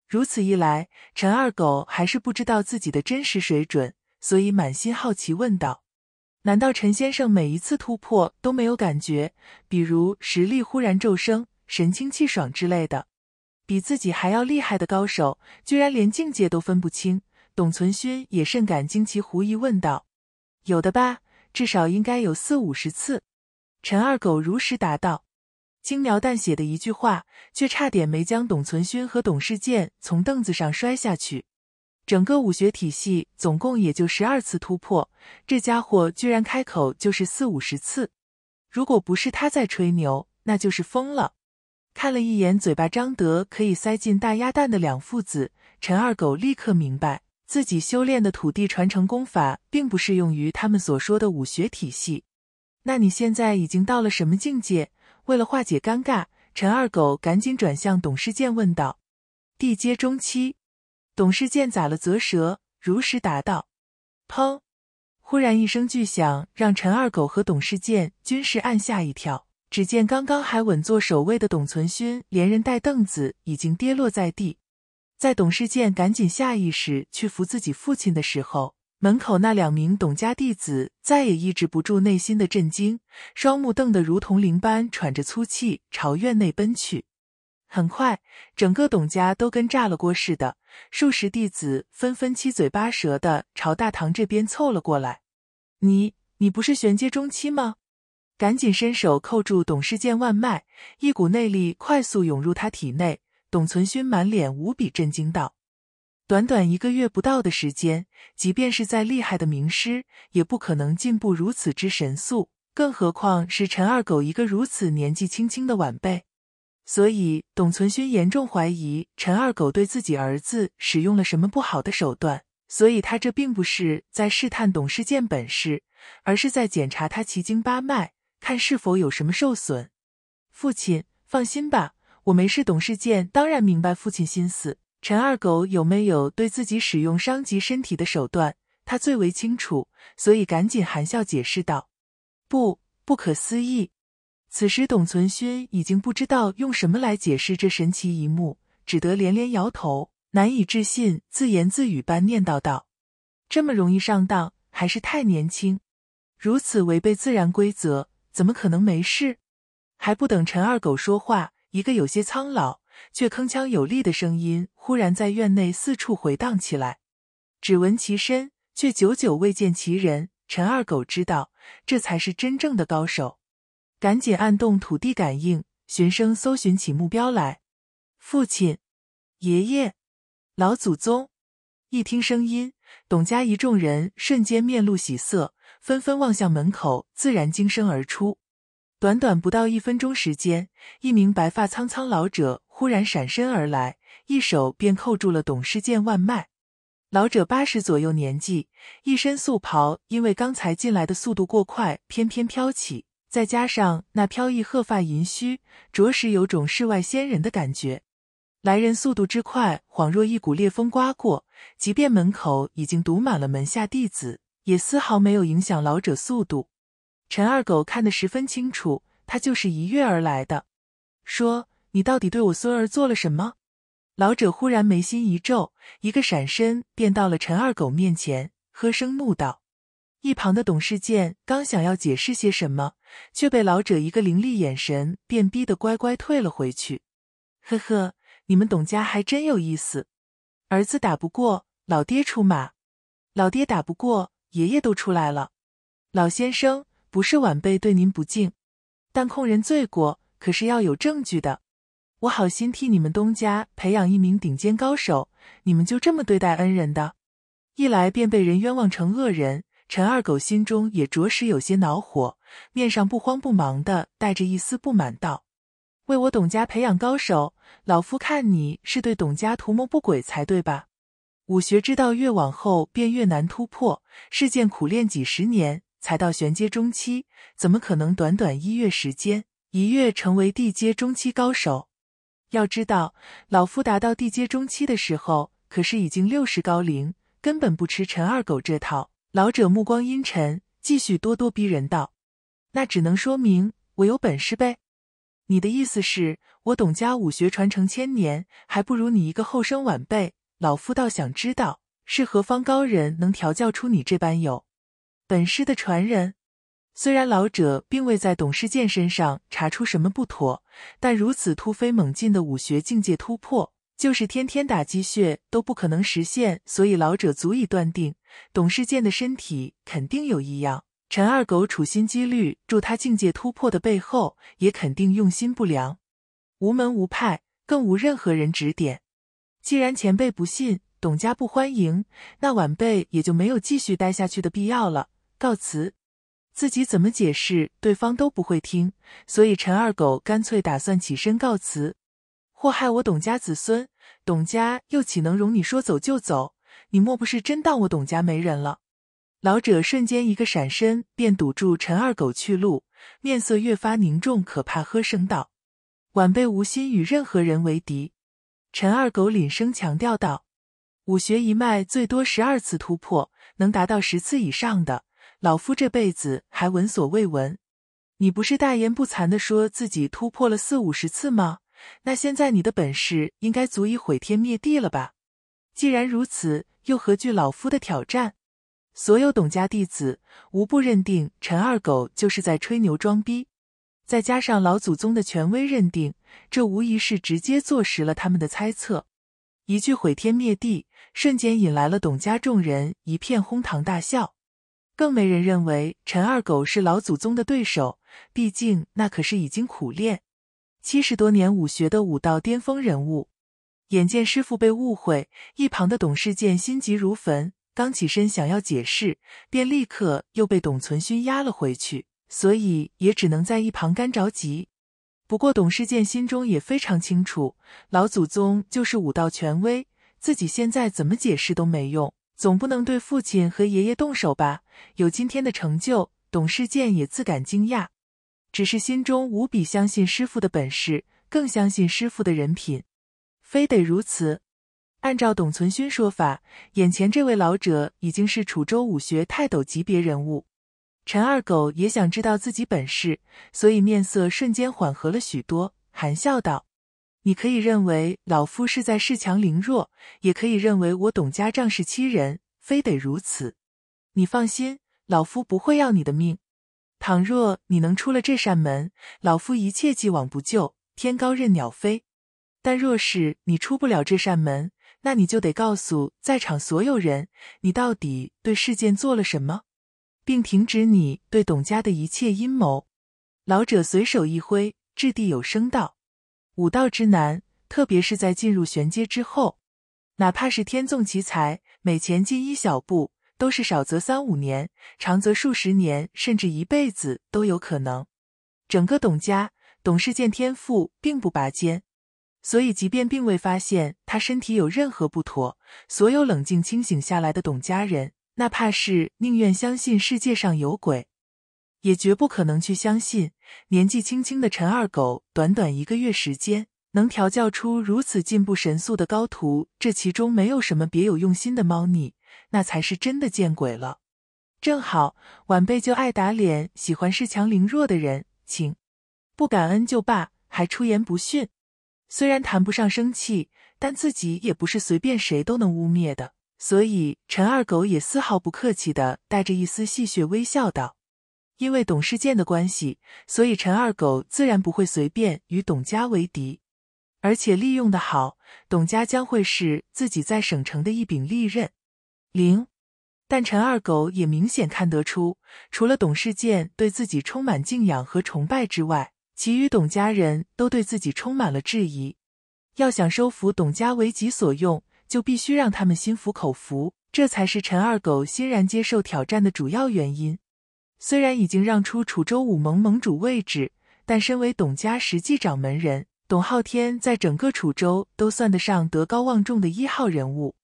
如此一来，陈二狗还是不知道自己的真实水准。所以满心好奇问道：“难道陈先生每一次突破都没有感觉，比如实力忽然骤升、神清气爽之类的？比自己还要厉害的高手，居然连境界都分不清？”董存勋也甚感惊奇，狐疑问道：“有的吧，至少应该有四五十次。”陈二狗如实答道，轻描淡写的一句话，却差点没将董存勋和董世健从凳子上摔下去。整个武学体系总共也就十二次突破，这家伙居然开口就是四五十次，如果不是他在吹牛，那就是疯了。看了一眼嘴巴张得可以塞进大鸭蛋的两父子，陈二狗立刻明白自己修炼的土地传承功法并不适用于他们所说的武学体系。那你现在已经到了什么境界？为了化解尴尬，陈二狗赶紧转向董世建问道：“地阶中期。”董世建宰了？泽蛇，如实答道。砰！忽然一声巨响，让陈二狗和董世建均是暗吓一跳。只见刚刚还稳坐首位的董存勋，连人带凳子已经跌落在地。在董世健赶紧下意识去扶自己父亲的时候，门口那两名董家弟子再也抑制不住内心的震惊，双目瞪得如同铃般，喘着粗气朝院内奔去。很快，整个董家都跟炸了锅似的，数十弟子纷纷七嘴八舌的朝大堂这边凑了过来。你，你不是玄阶中期吗？赶紧伸手扣住董事剑腕脉，一股内力快速涌入他体内。董存勋满脸无比震惊道：“短短一个月不到的时间，即便是再厉害的名师，也不可能进步如此之神速，更何况是陈二狗一个如此年纪轻轻的晚辈。”所以，董存勋严重怀疑陈二狗对自己儿子使用了什么不好的手段，所以他这并不是在试探董事健本事，而是在检查他奇经八脉，看是否有什么受损。父亲，放心吧，我没事。董事健当然明白父亲心思，陈二狗有没有对自己使用伤及身体的手段，他最为清楚，所以赶紧含笑解释道：“不，不可思议。”此时，董存勋已经不知道用什么来解释这神奇一幕，只得连连摇头，难以置信，自言自语般念叨道：“这么容易上当，还是太年轻。如此违背自然规则，怎么可能没事？”还不等陈二狗说话，一个有些苍老却铿锵有力的声音忽然在院内四处回荡起来。只闻其声，却久久未见其人。陈二狗知道，这才是真正的高手。赶紧按动土地感应，循声搜寻起目标来。父亲、爷爷、老祖宗，一听声音，董家一众人瞬间面露喜色，纷纷望向门口，自然惊声而出。短短不到一分钟时间，一名白发苍苍老者忽然闪身而来，一手便扣住了董事建腕脉。老者八十左右年纪，一身素袍，因为刚才进来的速度过快，翩翩飘起。再加上那飘逸鹤发银须，着实有种世外仙人的感觉。来人速度之快，恍若一股烈风刮过，即便门口已经堵满了门下弟子，也丝毫没有影响老者速度。陈二狗看得十分清楚，他就是一跃而来的。说：“你到底对我孙儿做了什么？”老者忽然眉心一皱，一个闪身便到了陈二狗面前，喝声怒道：“一旁的董世建刚想要解释些什么。”却被老者一个凌厉眼神，便逼得乖乖退了回去。呵呵，你们董家还真有意思。儿子打不过，老爹出马；老爹打不过，爷爷都出来了。老先生，不是晚辈对您不敬，但控人罪过可是要有证据的。我好心替你们东家培养一名顶尖高手，你们就这么对待恩人的？一来便被人冤枉成恶人。陈二狗心中也着实有些恼火，面上不慌不忙的带着一丝不满道：“为我董家培养高手，老夫看你是对董家图谋不轨才对吧？武学之道越往后便越难突破，事件苦练几十年才到玄阶中期，怎么可能短短一月时间一跃成为地阶中期高手？要知道，老夫达到地阶中期的时候可是已经六十高龄，根本不吃陈二狗这套。”老者目光阴沉，继续咄咄逼人道：“那只能说明我有本事呗。你的意思是，我董家武学传承千年，还不如你一个后生晚辈？老夫倒想知道，是何方高人能调教出你这般有本事的传人？虽然老者并未在董世健身上查出什么不妥，但如此突飞猛进的武学境界突破。”就是天天打鸡血都不可能实现，所以老者足以断定董世健的身体肯定有异样。陈二狗处心积虑助他境界突破的背后，也肯定用心不良。无门无派，更无任何人指点。既然前辈不信，董家不欢迎，那晚辈也就没有继续待下去的必要了。告辞。自己怎么解释，对方都不会听，所以陈二狗干脆打算起身告辞。祸害我董家子孙，董家又岂能容你说走就走？你莫不是真当我董家没人了？老者瞬间一个闪身，便堵住陈二狗去路，面色越发凝重，可怕喝声道：“晚辈无心与任何人为敌。”陈二狗凛声强调道：“武学一脉最多十二次突破，能达到十次以上的，老夫这辈子还闻所未闻。你不是大言不惭的说自己突破了四五十次吗？”那现在你的本事应该足以毁天灭地了吧？既然如此，又何惧老夫的挑战？所有董家弟子无不认定陈二狗就是在吹牛装逼，再加上老祖宗的权威认定，这无疑是直接坐实了他们的猜测。一句毁天灭地，瞬间引来了董家众人一片哄堂大笑，更没人认为陈二狗是老祖宗的对手，毕竟那可是已经苦练。七十多年武学的武道巅峰人物，眼见师傅被误会，一旁的董世建心急如焚，刚起身想要解释，便立刻又被董存勋压了回去，所以也只能在一旁干着急。不过董世建心中也非常清楚，老祖宗就是武道权威，自己现在怎么解释都没用，总不能对父亲和爷爷动手吧？有今天的成就，董世建也自感惊讶。只是心中无比相信师傅的本事，更相信师傅的人品，非得如此。按照董存勋说法，眼前这位老者已经是楚州武学泰斗级别人物。陈二狗也想知道自己本事，所以面色瞬间缓和了许多，含笑道：“你可以认为老夫是在恃强凌弱，也可以认为我董家仗势欺人，非得如此。你放心，老夫不会要你的命。”倘若你能出了这扇门，老夫一切既往不咎，天高任鸟飞。但若是你出不了这扇门，那你就得告诉在场所有人，你到底对事件做了什么，并停止你对董家的一切阴谋。老者随手一挥，掷地有声道：“武道之难，特别是在进入玄阶之后，哪怕是天纵奇才，每前进一小步。”都是少则三五年，长则数十年，甚至一辈子都有可能。整个董家，董事见天赋并不拔尖，所以即便并未发现他身体有任何不妥，所有冷静清醒下来的董家人，哪怕是宁愿相信世界上有鬼，也绝不可能去相信年纪轻轻的陈二狗，短短一个月时间能调教出如此进步神速的高徒，这其中没有什么别有用心的猫腻。那才是真的见鬼了！正好晚辈就爱打脸，喜欢恃强凌弱的人，请不感恩就罢，还出言不逊。虽然谈不上生气，但自己也不是随便谁都能污蔑的。所以陈二狗也丝毫不客气的带着一丝戏谑微笑道：“因为董世建的关系，所以陈二狗自然不会随便与董家为敌，而且利用的好，董家将会是自己在省城的一柄利刃。”零，但陈二狗也明显看得出，除了董事建对自己充满敬仰和崇拜之外，其余董家人都对自己充满了质疑。要想收服董家为己所用，就必须让他们心服口服，这才是陈二狗欣然接受挑战的主要原因。虽然已经让出楚州武盟盟主位置，但身为董家实际掌门人，董昊天在整个楚州都算得上德高望重的一号人物。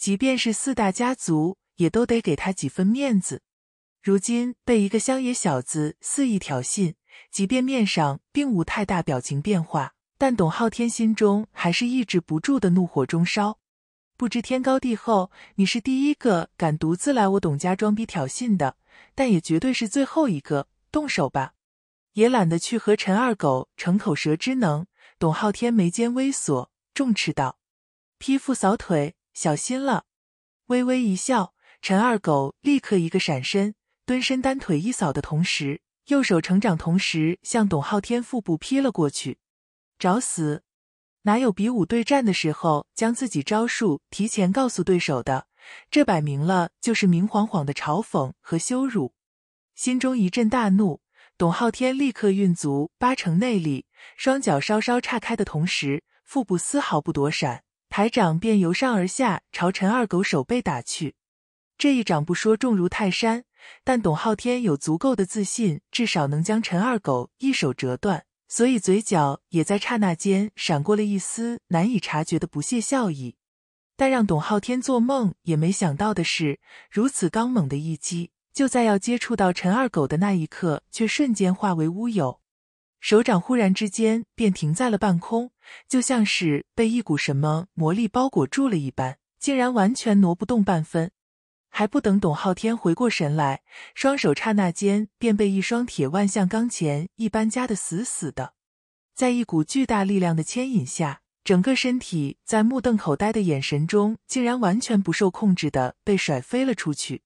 即便是四大家族，也都得给他几分面子。如今被一个乡野小子肆意挑衅，即便面上并无太大表情变化，但董浩天心中还是抑制不住的怒火中烧。不知天高地厚，你是第一个敢独自来我董家装逼挑衅的，但也绝对是最后一个动手吧。也懒得去和陈二狗逞口舌之能。董浩天眉间微锁，重斥道：“匹夫扫腿。”小心了！微微一笑，陈二狗立刻一个闪身，蹲身单腿一扫的同时，右手成长同时向董浩天腹部劈了过去。找死！哪有比武对战的时候将自己招数提前告诉对手的？这摆明了就是明晃晃的嘲讽和羞辱。心中一阵大怒，董浩天立刻运足八成内力，双脚稍稍岔开的同时，腹部丝毫不躲闪。台长便由上而下朝陈二狗手背打去，这一掌不说重如泰山，但董浩天有足够的自信，至少能将陈二狗一手折断，所以嘴角也在刹那间闪过了一丝难以察觉的不屑笑意。但让董浩天做梦也没想到的是，如此刚猛的一击，就在要接触到陈二狗的那一刻，却瞬间化为乌有。手掌忽然之间便停在了半空，就像是被一股什么魔力包裹住了一般，竟然完全挪不动半分。还不等董浩天回过神来，双手刹那间便被一双铁腕像钢钳一般夹得死死的，在一股巨大力量的牵引下，整个身体在目瞪口呆的眼神中，竟然完全不受控制的被甩飞了出去，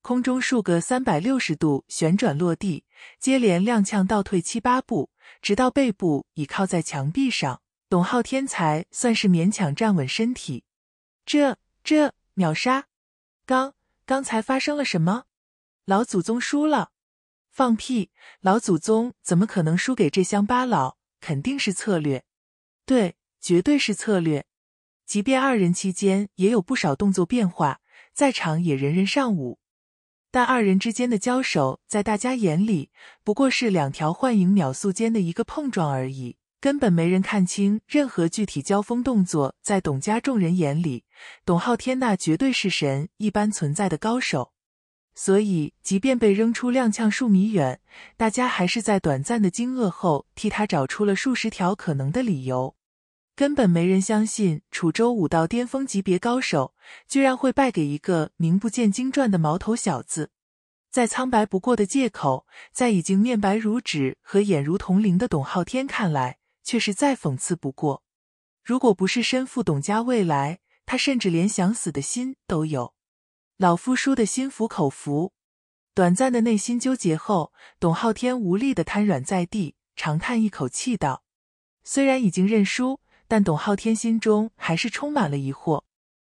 空中数个三百六十度旋转落地。接连踉跄倒退七八步，直到背部倚靠在墙壁上，董浩天才算是勉强站稳身体。这这秒杀！刚刚才发生了什么？老祖宗输了？放屁！老祖宗怎么可能输给这乡巴佬？肯定是策略。对，绝对是策略。即便二人期间也有不少动作变化，在场也人人上五。但二人之间的交手，在大家眼里不过是两条幻影秒速间的一个碰撞而已，根本没人看清任何具体交锋动作。在董家众人眼里，董浩天那绝对是神一般存在的高手，所以即便被扔出踉跄数米远，大家还是在短暂的惊愕后替他找出了数十条可能的理由。根本没人相信楚州武道巅峰级别高手居然会败给一个名不见经传的毛头小子，在苍白不过的借口，在已经面白如纸和眼如铜铃的董浩天看来，却是再讽刺不过。如果不是身负董家未来，他甚至连想死的心都有。老夫输的心服口服。短暂的内心纠结后，董浩天无力的瘫软在地，长叹一口气道：“虽然已经认输。”但董浩天心中还是充满了疑惑，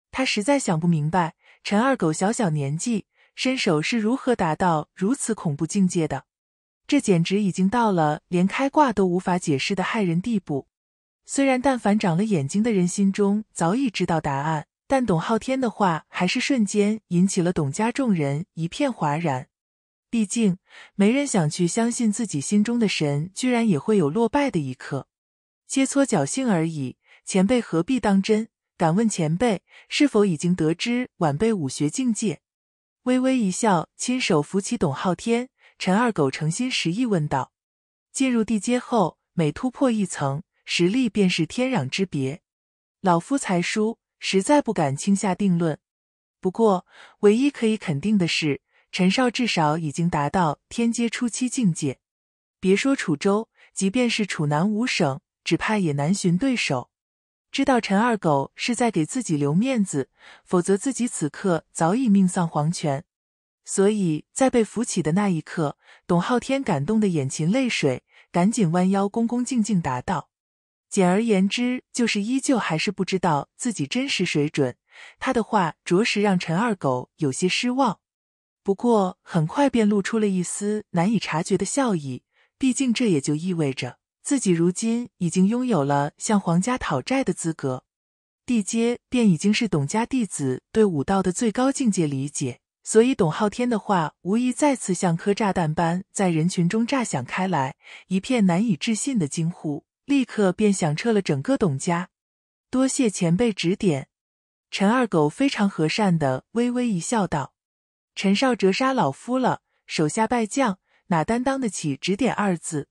他实在想不明白陈二狗小小年纪，身手是如何达到如此恐怖境界的。这简直已经到了连开挂都无法解释的骇人地步。虽然但凡长了眼睛的人心中早已知道答案，但董浩天的话还是瞬间引起了董家众人一片哗然。毕竟，没人想去相信自己心中的神居然也会有落败的一刻。切磋侥幸而已，前辈何必当真？敢问前辈是否已经得知晚辈武学境界？微微一笑，亲手扶起董浩天，陈二狗诚心实意问道：“进入地阶后，每突破一层，实力便是天壤之别。老夫才疏，实在不敢轻下定论。不过，唯一可以肯定的是，陈少至少已经达到天阶初期境界。别说楚州，即便是楚南五省。”只怕也难寻对手。知道陈二狗是在给自己留面子，否则自己此刻早已命丧黄泉。所以在被扶起的那一刻，董浩天感动的眼噙泪水，赶紧弯腰恭恭敬敬答道：“简而言之，就是依旧还是不知道自己真实水准。”他的话着实让陈二狗有些失望，不过很快便露出了一丝难以察觉的笑意。毕竟这也就意味着。自己如今已经拥有了向皇家讨债的资格，地阶便已经是董家弟子对武道的最高境界理解。所以董浩天的话，无疑再次像颗炸弹般在人群中炸响开来，一片难以置信的惊呼立刻便响彻了整个董家。多谢前辈指点，陈二狗非常和善的微微一笑，道：“陈少折杀老夫了，手下败将哪担当得起指点二字？”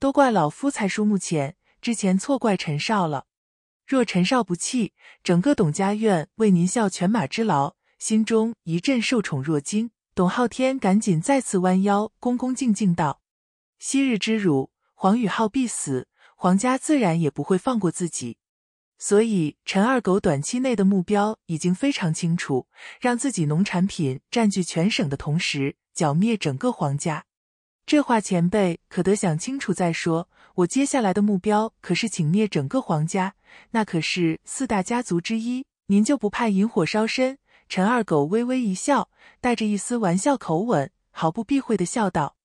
都怪老夫才疏目浅，之前错怪陈少了。若陈少不弃，整个董家院为您效犬马之劳，心中一阵受宠若惊。董昊天赶紧再次弯腰，恭恭敬敬道：“昔日之辱，黄宇浩必死，黄家自然也不会放过自己。所以，陈二狗短期内的目标已经非常清楚，让自己农产品占据全省的同时，剿灭整个黄家。”这话前辈可得想清楚再说。我接下来的目标可是请灭整个皇家，那可是四大家族之一，您就不怕引火烧身？陈二狗微微一笑，带着一丝玩笑口吻，毫不避讳的笑道。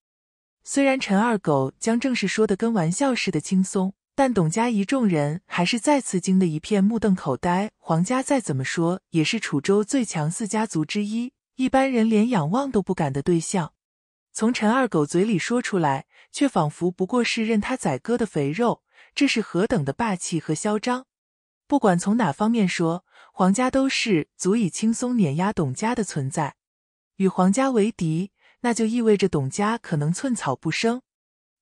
虽然陈二狗将正事说的跟玩笑似的轻松，但董家一众人还是再次惊得一片目瞪口呆。皇家再怎么说也是楚州最强四家族之一，一般人连仰望都不敢的对象。从陈二狗嘴里说出来，却仿佛不过是任他宰割的肥肉，这是何等的霸气和嚣张！不管从哪方面说，黄家都是足以轻松碾压董家的存在。与黄家为敌，那就意味着董家可能寸草不生。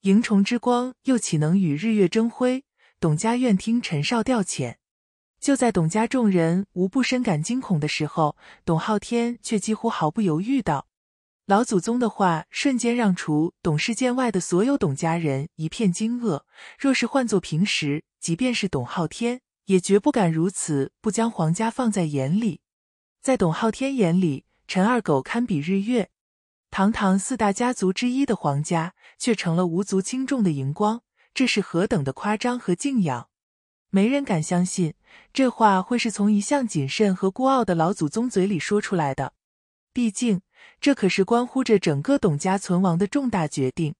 萤虫之光又岂能与日月争辉？董家愿听陈少调遣。就在董家众人无不深感惊恐的时候，董昊天却几乎毫不犹豫道。老祖宗的话，瞬间让除董事件外的所有董家人一片惊愕。若是换作平时，即便是董浩天，也绝不敢如此不将皇家放在眼里。在董浩天眼里，陈二狗堪比日月，堂堂四大家族之一的皇家，却成了无足轻重的荧光。这是何等的夸张和敬仰！没人敢相信，这话会是从一向谨慎和孤傲的老祖宗嘴里说出来的。毕竟。这可是关乎着整个董家存亡的重大决定，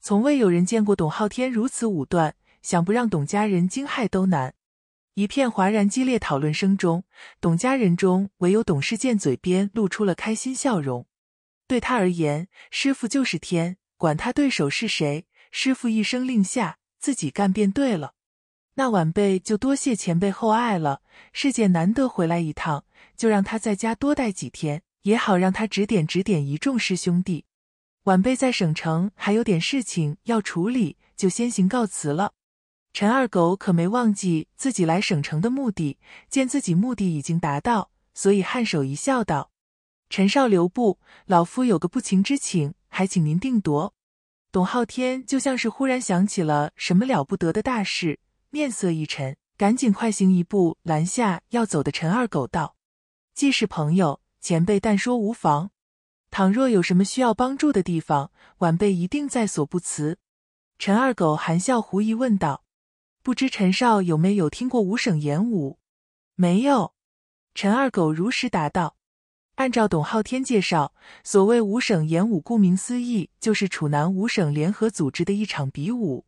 从未有人见过董浩天如此武断，想不让董家人惊骇都难。一片哗然、激烈讨论声中，董家人中唯有董世建嘴边露出了开心笑容。对他而言，师傅就是天，管他对手是谁，师傅一声令下，自己干便对了。那晚辈就多谢前辈厚爱了。世建难得回来一趟，就让他在家多待几天。也好让他指点指点一众师兄弟，晚辈在省城还有点事情要处理，就先行告辞了。陈二狗可没忘记自己来省城的目的，见自己目的已经达到，所以颔首一笑道：“陈少留步，老夫有个不情之请，还请您定夺。”董浩天就像是忽然想起了什么了不得的大事，面色一沉，赶紧快行一步拦下要走的陈二狗道：“既是朋友。”前辈但说无妨，倘若有什么需要帮助的地方，晚辈一定在所不辞。陈二狗含笑狐疑问道：“不知陈少有没有听过五省演武？”“没有。”陈二狗如实答道。按照董浩天介绍，所谓五省演武，顾名思义，就是楚南五省联合组织的一场比武。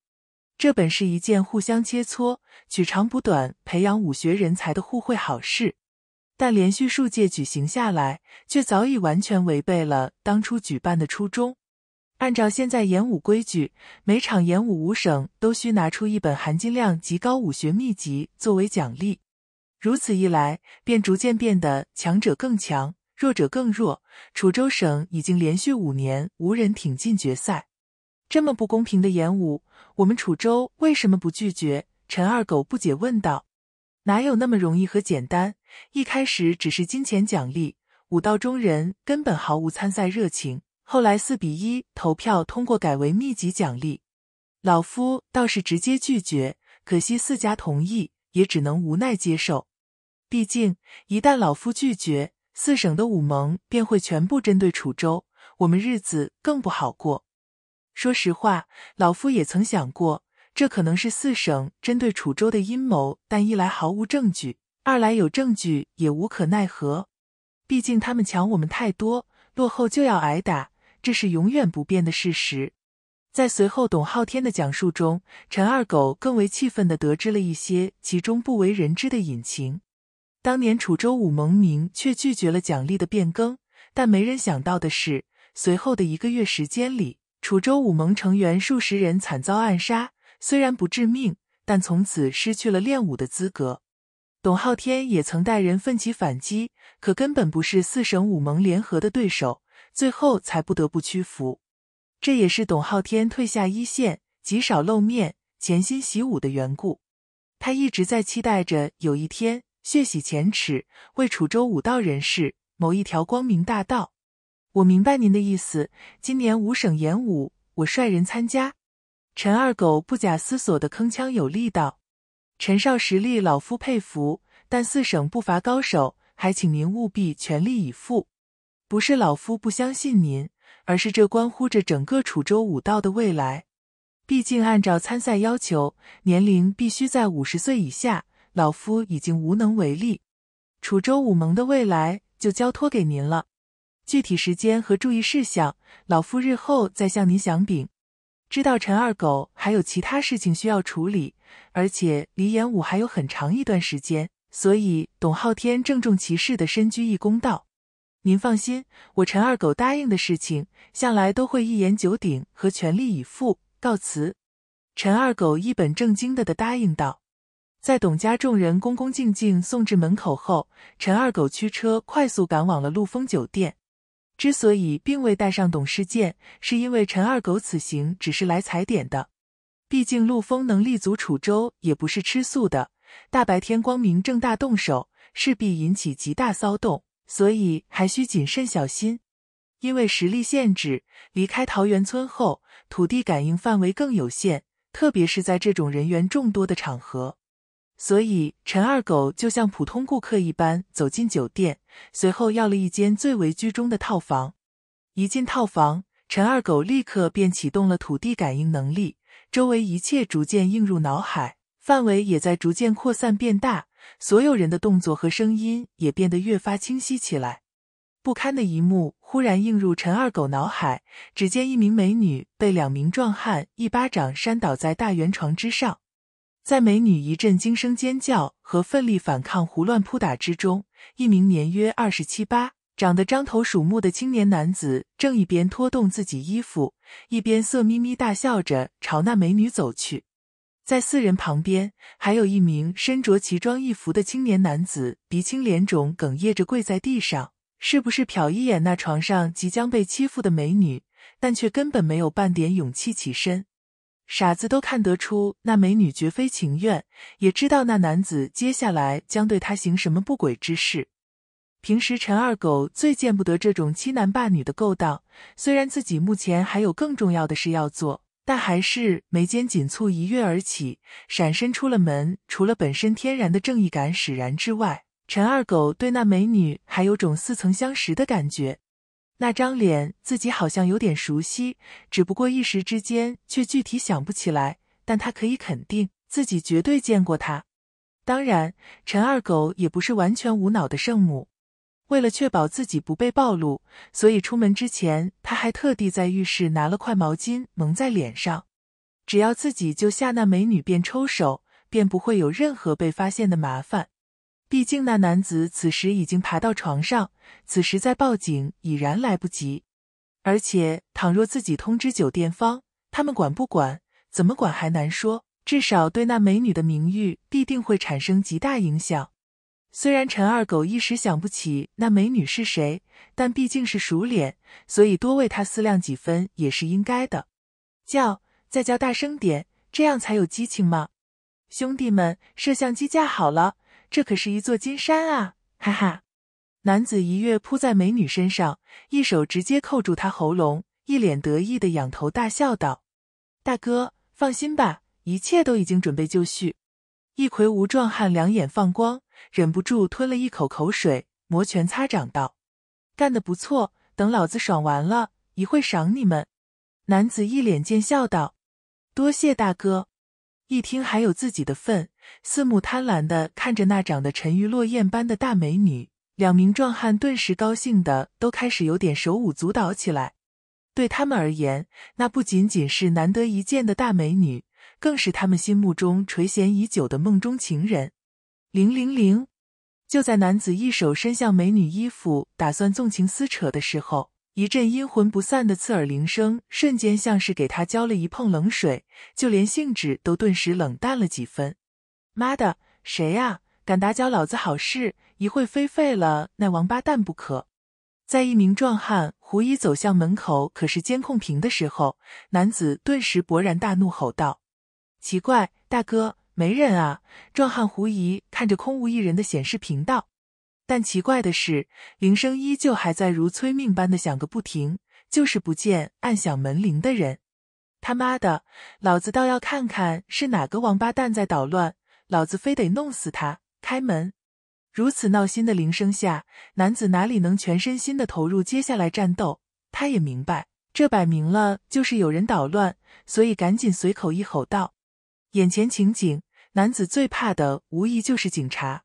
这本是一件互相切磋、取长补短、培养武学人才的互惠好事。但连续数届举行下来，却早已完全违背了当初举办的初衷。按照现在演武规矩，每场演武五省都需拿出一本含金量极高武学秘籍作为奖励。如此一来，便逐渐变得强者更强，弱者更弱。楚州省已经连续五年无人挺进决赛，这么不公平的演武，我们楚州为什么不拒绝？陈二狗不解问道。哪有那么容易和简单？一开始只是金钱奖励，武道中人根本毫无参赛热情。后来四比一投票通过，改为密集奖励，老夫倒是直接拒绝。可惜四家同意，也只能无奈接受。毕竟一旦老夫拒绝，四省的武盟便会全部针对楚州，我们日子更不好过。说实话，老夫也曾想过。这可能是四省针对楚州的阴谋，但一来毫无证据，二来有证据也无可奈何。毕竟他们抢我们太多，落后就要挨打，这是永远不变的事实。在随后董昊天的讲述中，陈二狗更为气愤地得知了一些其中不为人知的隐情。当年楚州武盟明却拒绝了奖励的变更，但没人想到的是，随后的一个月时间里，楚州武盟成员数十人惨遭暗杀。虽然不致命，但从此失去了练武的资格。董浩天也曾带人奋起反击，可根本不是四省五盟联合的对手，最后才不得不屈服。这也是董浩天退下一线，极少露面，潜心习武的缘故。他一直在期待着有一天血洗前耻，为楚州武道人士谋一条光明大道。我明白您的意思，今年五省演武，我率人参加。陈二狗不假思索的铿锵有力道：“陈少实力，老夫佩服。但四省不乏高手，还请您务必全力以赴。不是老夫不相信您，而是这关乎着整个楚州武道的未来。毕竟按照参赛要求，年龄必须在五十岁以下。老夫已经无能为力，楚州武盟的未来就交托给您了。具体时间和注意事项，老夫日后再向您详禀。”知道陈二狗还有其他事情需要处理，而且离演武还有很长一段时间，所以董浩天郑重其事的深鞠一躬道：“您放心，我陈二狗答应的事情，向来都会一言九鼎和全力以赴。”告辞。陈二狗一本正经的的答应道，在董家众人恭恭敬敬送至门口后，陈二狗驱车快速赶往了陆丰酒店。之所以并未带上董事剑，是因为陈二狗此行只是来踩点的。毕竟陆丰能立足楚州也不是吃素的，大白天光明正大动手，势必引起极大骚动，所以还需谨慎小心。因为实力限制，离开桃源村后，土地感应范围更有限，特别是在这种人员众多的场合，所以陈二狗就像普通顾客一般走进酒店。随后要了一间最为居中的套房，一进套房，陈二狗立刻便启动了土地感应能力，周围一切逐渐映入脑海，范围也在逐渐扩散变大，所有人的动作和声音也变得越发清晰起来。不堪的一幕忽然映入陈二狗脑海，只见一名美女被两名壮汉一巴掌扇倒在大圆床之上。在美女一阵惊声尖叫和奋力反抗、胡乱扑打之中，一名年约二十七八、长得獐头鼠目的青年男子正一边拖动自己衣服，一边色眯眯大笑着朝那美女走去。在四人旁边，还有一名身着奇装异服的青年男子，鼻青脸肿，哽咽着跪在地上，是不是瞟一眼那床上即将被欺负的美女，但却根本没有半点勇气起身。傻子都看得出，那美女绝非情愿，也知道那男子接下来将对她行什么不轨之事。平时陈二狗最见不得这种欺男霸女的勾当，虽然自己目前还有更重要的事要做，但还是眉间紧蹙，一跃而起，闪身出了门。除了本身天然的正义感使然之外，陈二狗对那美女还有种似曾相识的感觉。那张脸自己好像有点熟悉，只不过一时之间却具体想不起来。但他可以肯定自己绝对见过他。当然，陈二狗也不是完全无脑的圣母，为了确保自己不被暴露，所以出门之前他还特地在浴室拿了块毛巾蒙在脸上。只要自己救下那美女便抽手，便不会有任何被发现的麻烦。毕竟那男子此时已经爬到床上，此时再报警已然来不及。而且倘若自己通知酒店方，他们管不管，怎么管还难说。至少对那美女的名誉必定会产生极大影响。虽然陈二狗一时想不起那美女是谁，但毕竟是熟脸，所以多为他思量几分也是应该的。叫，再叫大声点，这样才有激情嘛！兄弟们，摄像机架好了。这可是一座金山啊！哈哈，男子一跃扑在美女身上，一手直接扣住她喉咙，一脸得意的仰头大笑道：“大哥，放心吧，一切都已经准备就绪。”一魁梧壮汉两眼放光，忍不住吞了一口口水，摩拳擦掌道：“干得不错，等老子爽完了，一会赏你们。”男子一脸贱笑道：“多谢大哥。”一听还有自己的份。四目贪婪的看着那长得沉鱼落雁般的大美女，两名壮汉顿时高兴的都开始有点手舞足蹈起来。对他们而言，那不仅仅是难得一见的大美女，更是他们心目中垂涎已久的梦中情人。零零零，就在男子一手伸向美女衣服，打算纵情撕扯的时候，一阵阴魂不散的刺耳铃声，瞬间像是给他浇了一盆冷水，就连兴致都顿时冷淡了几分。妈的，谁呀？敢打搅老子好事！一会非废了那王八蛋不可！在一名壮汉狐疑走向门口，可是监控屏的时候，男子顿时勃然大怒，吼道：“奇怪，大哥，没人啊！”壮汉狐疑看着空无一人的显示屏道：“但奇怪的是，铃声依旧还在，如催命般的响个不停，就是不见按响门铃的人。他妈的，老子倒要看看是哪个王八蛋在捣乱！”老子非得弄死他！开门！如此闹心的铃声下，男子哪里能全身心的投入接下来战斗？他也明白，这摆明了就是有人捣乱，所以赶紧随口一吼道：“眼前情景，男子最怕的无疑就是警察，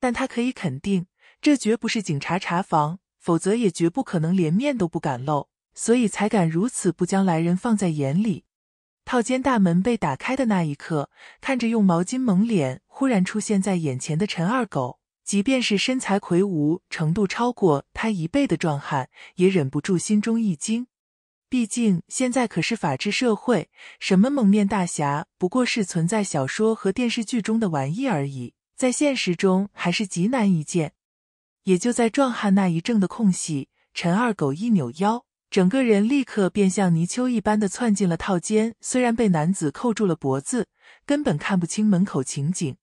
但他可以肯定，这绝不是警察查房，否则也绝不可能连面都不敢露，所以才敢如此不将来人放在眼里。”套间大门被打开的那一刻，看着用毛巾蒙脸忽然出现在眼前的陈二狗，即便是身材魁梧程度超过他一倍的壮汉，也忍不住心中一惊。毕竟现在可是法治社会，什么蒙面大侠不过是存在小说和电视剧中的玩意而已，在现实中还是极难一见。也就在壮汉那一怔的空隙，陈二狗一扭腰。整个人立刻便像泥鳅一般的窜进了套间，虽然被男子扣住了脖子，根本看不清门口情景，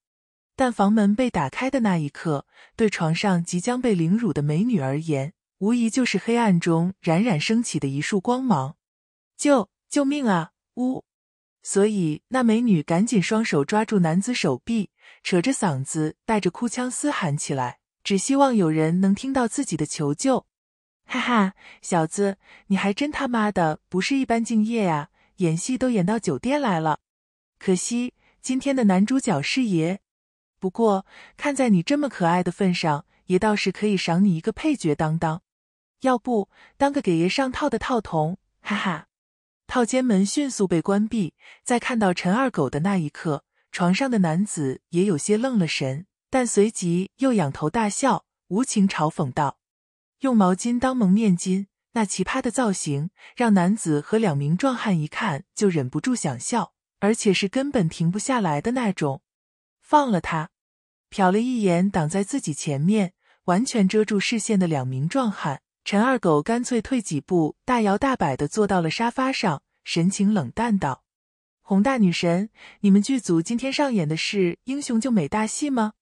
但房门被打开的那一刻，对床上即将被凌辱的美女而言，无疑就是黑暗中冉冉升起的一束光芒。救救命啊！呜！所以那美女赶紧双手抓住男子手臂，扯着嗓子带着哭腔嘶喊起来，只希望有人能听到自己的求救。哈哈，小子，你还真他妈的不是一般敬业啊！演戏都演到酒店来了，可惜今天的男主角是爷。不过看在你这么可爱的份上，爷倒是可以赏你一个配角当当，要不当个给爷上套的套童？哈哈！套间门迅速被关闭，在看到陈二狗的那一刻，床上的男子也有些愣了神，但随即又仰头大笑，无情嘲讽道。用毛巾当蒙面巾，那奇葩的造型让男子和两名壮汉一看就忍不住想笑，而且是根本停不下来的那种。放了他，瞟了一眼挡在自己前面、完全遮住视线的两名壮汉，陈二狗干脆退几步，大摇大摆的坐到了沙发上，神情冷淡道：“红大女神，你们剧组今天上演的是英雄救美大戏吗？”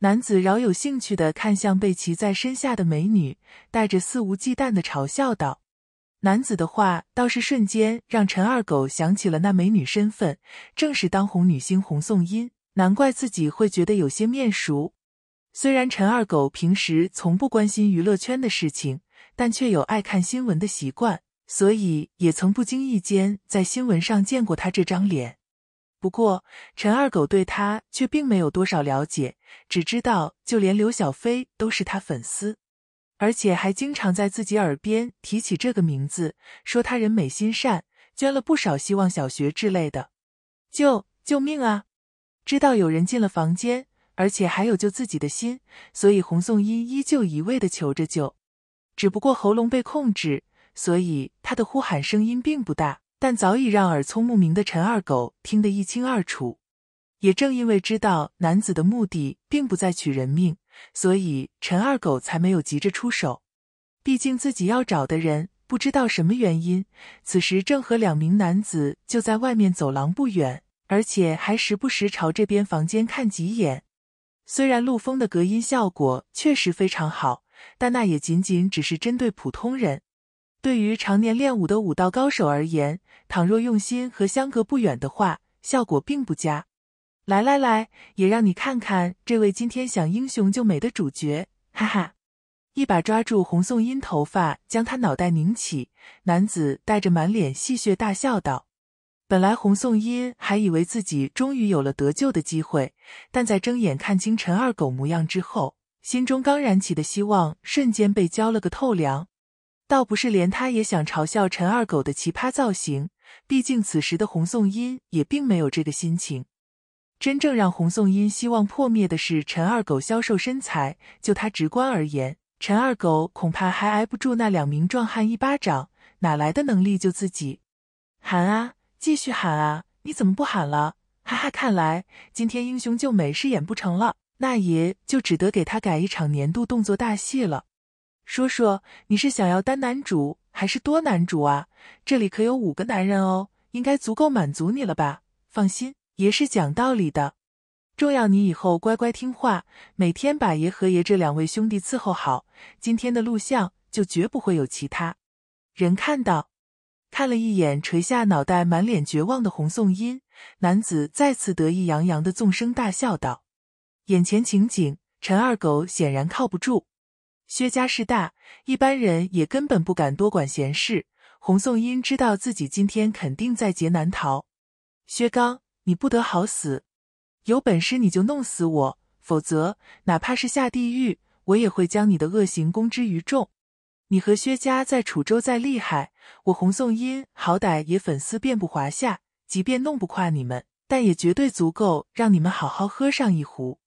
男子饶有兴趣地看向被骑在身下的美女，带着肆无忌惮的嘲笑道：“男子的话倒是瞬间让陈二狗想起了那美女身份，正是当红女星红颂音，难怪自己会觉得有些面熟。虽然陈二狗平时从不关心娱乐圈的事情，但却有爱看新闻的习惯，所以也曾不经意间在新闻上见过她这张脸。”不过，陈二狗对他却并没有多少了解，只知道就连刘小飞都是他粉丝，而且还经常在自己耳边提起这个名字，说他人美心善，捐了不少希望小学之类的。救救命啊！知道有人进了房间，而且还有救自己的心，所以洪颂英依旧一味的求着救，只不过喉咙被控制，所以他的呼喊声音并不大。但早已让耳聪目明的陈二狗听得一清二楚。也正因为知道男子的目的并不在取人命，所以陈二狗才没有急着出手。毕竟自己要找的人，不知道什么原因，此时正和两名男子就在外面走廊不远，而且还时不时朝这边房间看几眼。虽然陆枫的隔音效果确实非常好，但那也仅仅只是针对普通人。对于常年练武的武道高手而言，倘若用心和相隔不远的话，效果并不佳。来来来，也让你看看这位今天想英雄救美的主角，哈哈！一把抓住红颂音头发，将他脑袋拧起，男子带着满脸戏谑大笑道。本来红颂音还以为自己终于有了得救的机会，但在睁眼看清陈二狗模样之后，心中刚燃起的希望瞬间被浇了个透凉。倒不是连他也想嘲笑陈二狗的奇葩造型，毕竟此时的洪颂音也并没有这个心情。真正让洪颂音希望破灭的是陈二狗消瘦身材，就他直观而言，陈二狗恐怕还挨不住那两名壮汉一巴掌，哪来的能力救自己？喊啊，继续喊啊！你怎么不喊了？哈哈，看来今天英雄救美是演不成了，那爷就只得给他改一场年度动作大戏了。说说，你是想要单男主还是多男主啊？这里可有五个男人哦，应该足够满足你了吧？放心，爷是讲道理的，重要你以后乖乖听话，每天把爷和爷这两位兄弟伺候好，今天的录像就绝不会有其他人看到。看了一眼垂下脑袋、满脸绝望的红颂音男子，再次得意洋洋的纵声大笑道：“眼前情景，陈二狗显然靠不住。”薛家势大，一般人也根本不敢多管闲事。洪颂英知道自己今天肯定在劫难逃。薛刚，你不得好死！有本事你就弄死我，否则哪怕是下地狱，我也会将你的恶行公之于众。你和薛家在楚州再厉害，我洪颂英好歹也粉丝遍布华夏，即便弄不垮你们，但也绝对足够让你们好好喝上一壶。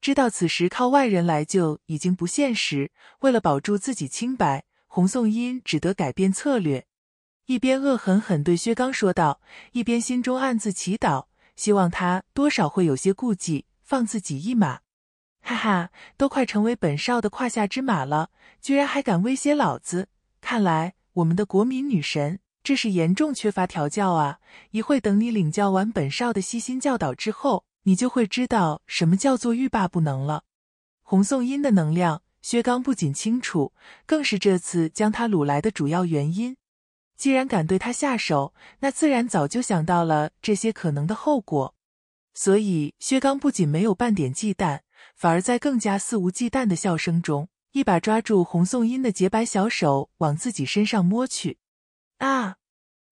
知道此时靠外人来救已经不现实，为了保住自己清白，洪颂英只得改变策略，一边恶狠狠对薛刚说道，一边心中暗自祈祷，希望他多少会有些顾忌，放自己一马。哈哈，都快成为本少的胯下之马了，居然还敢威胁老子！看来我们的国民女神，这是严重缺乏调教啊！一会等你领教完本少的悉心教导之后。你就会知道什么叫做欲罢不能了。红颂音的能量，薛刚不仅清楚，更是这次将他掳来的主要原因。既然敢对他下手，那自然早就想到了这些可能的后果。所以薛刚不仅没有半点忌惮，反而在更加肆无忌惮的笑声中，一把抓住红颂音的洁白小手，往自己身上摸去。啊！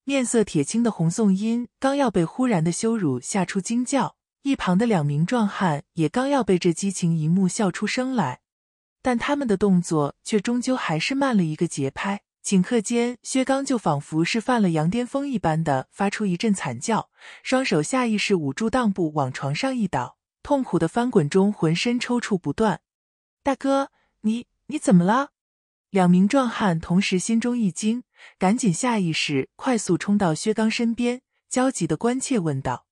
面色铁青的红颂音刚要被忽然的羞辱吓出惊叫。一旁的两名壮汉也刚要被这激情一幕笑出声来，但他们的动作却终究还是慢了一个节拍。顷刻间，薛刚就仿佛是犯了羊癫疯一般的发出一阵惨叫，双手下意识捂住裆部往床上一倒，痛苦的翻滚中浑身抽搐不断。大哥，你你怎么了？两名壮汉同时心中一惊，赶紧下意识快速冲到薛刚身边，焦急的关切问道。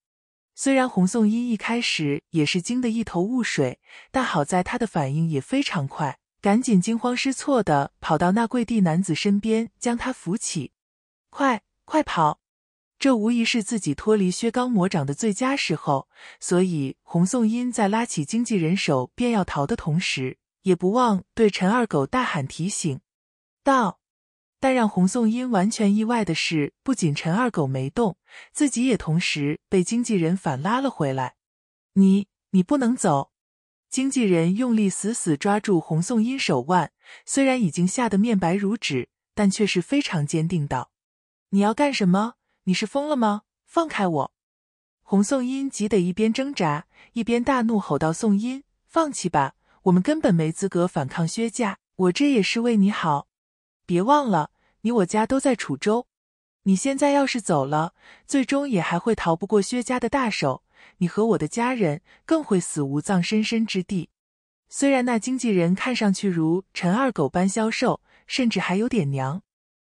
虽然洪颂英一开始也是惊得一头雾水，但好在他的反应也非常快，赶紧惊慌失措的跑到那跪地男子身边，将他扶起，快快跑！这无疑是自己脱离薛刚魔掌的最佳时候，所以洪颂英在拉起经纪人手便要逃的同时，也不忘对陈二狗大喊提醒道。但让洪宋英完全意外的是，不仅陈二狗没动，自己也同时被经纪人反拉了回来。你你不能走！经纪人用力死死抓住洪宋英手腕，虽然已经吓得面白如纸，但却是非常坚定道：“你要干什么？你是疯了吗？放开我！”洪宋英急得一边挣扎，一边大怒吼道：“宋英，放弃吧，我们根本没资格反抗薛家。我这也是为你好，别忘了。”你我家都在楚州，你现在要是走了，最终也还会逃不过薛家的大手，你和我的家人更会死无葬身身之地。虽然那经纪人看上去如陈二狗般消瘦，甚至还有点娘，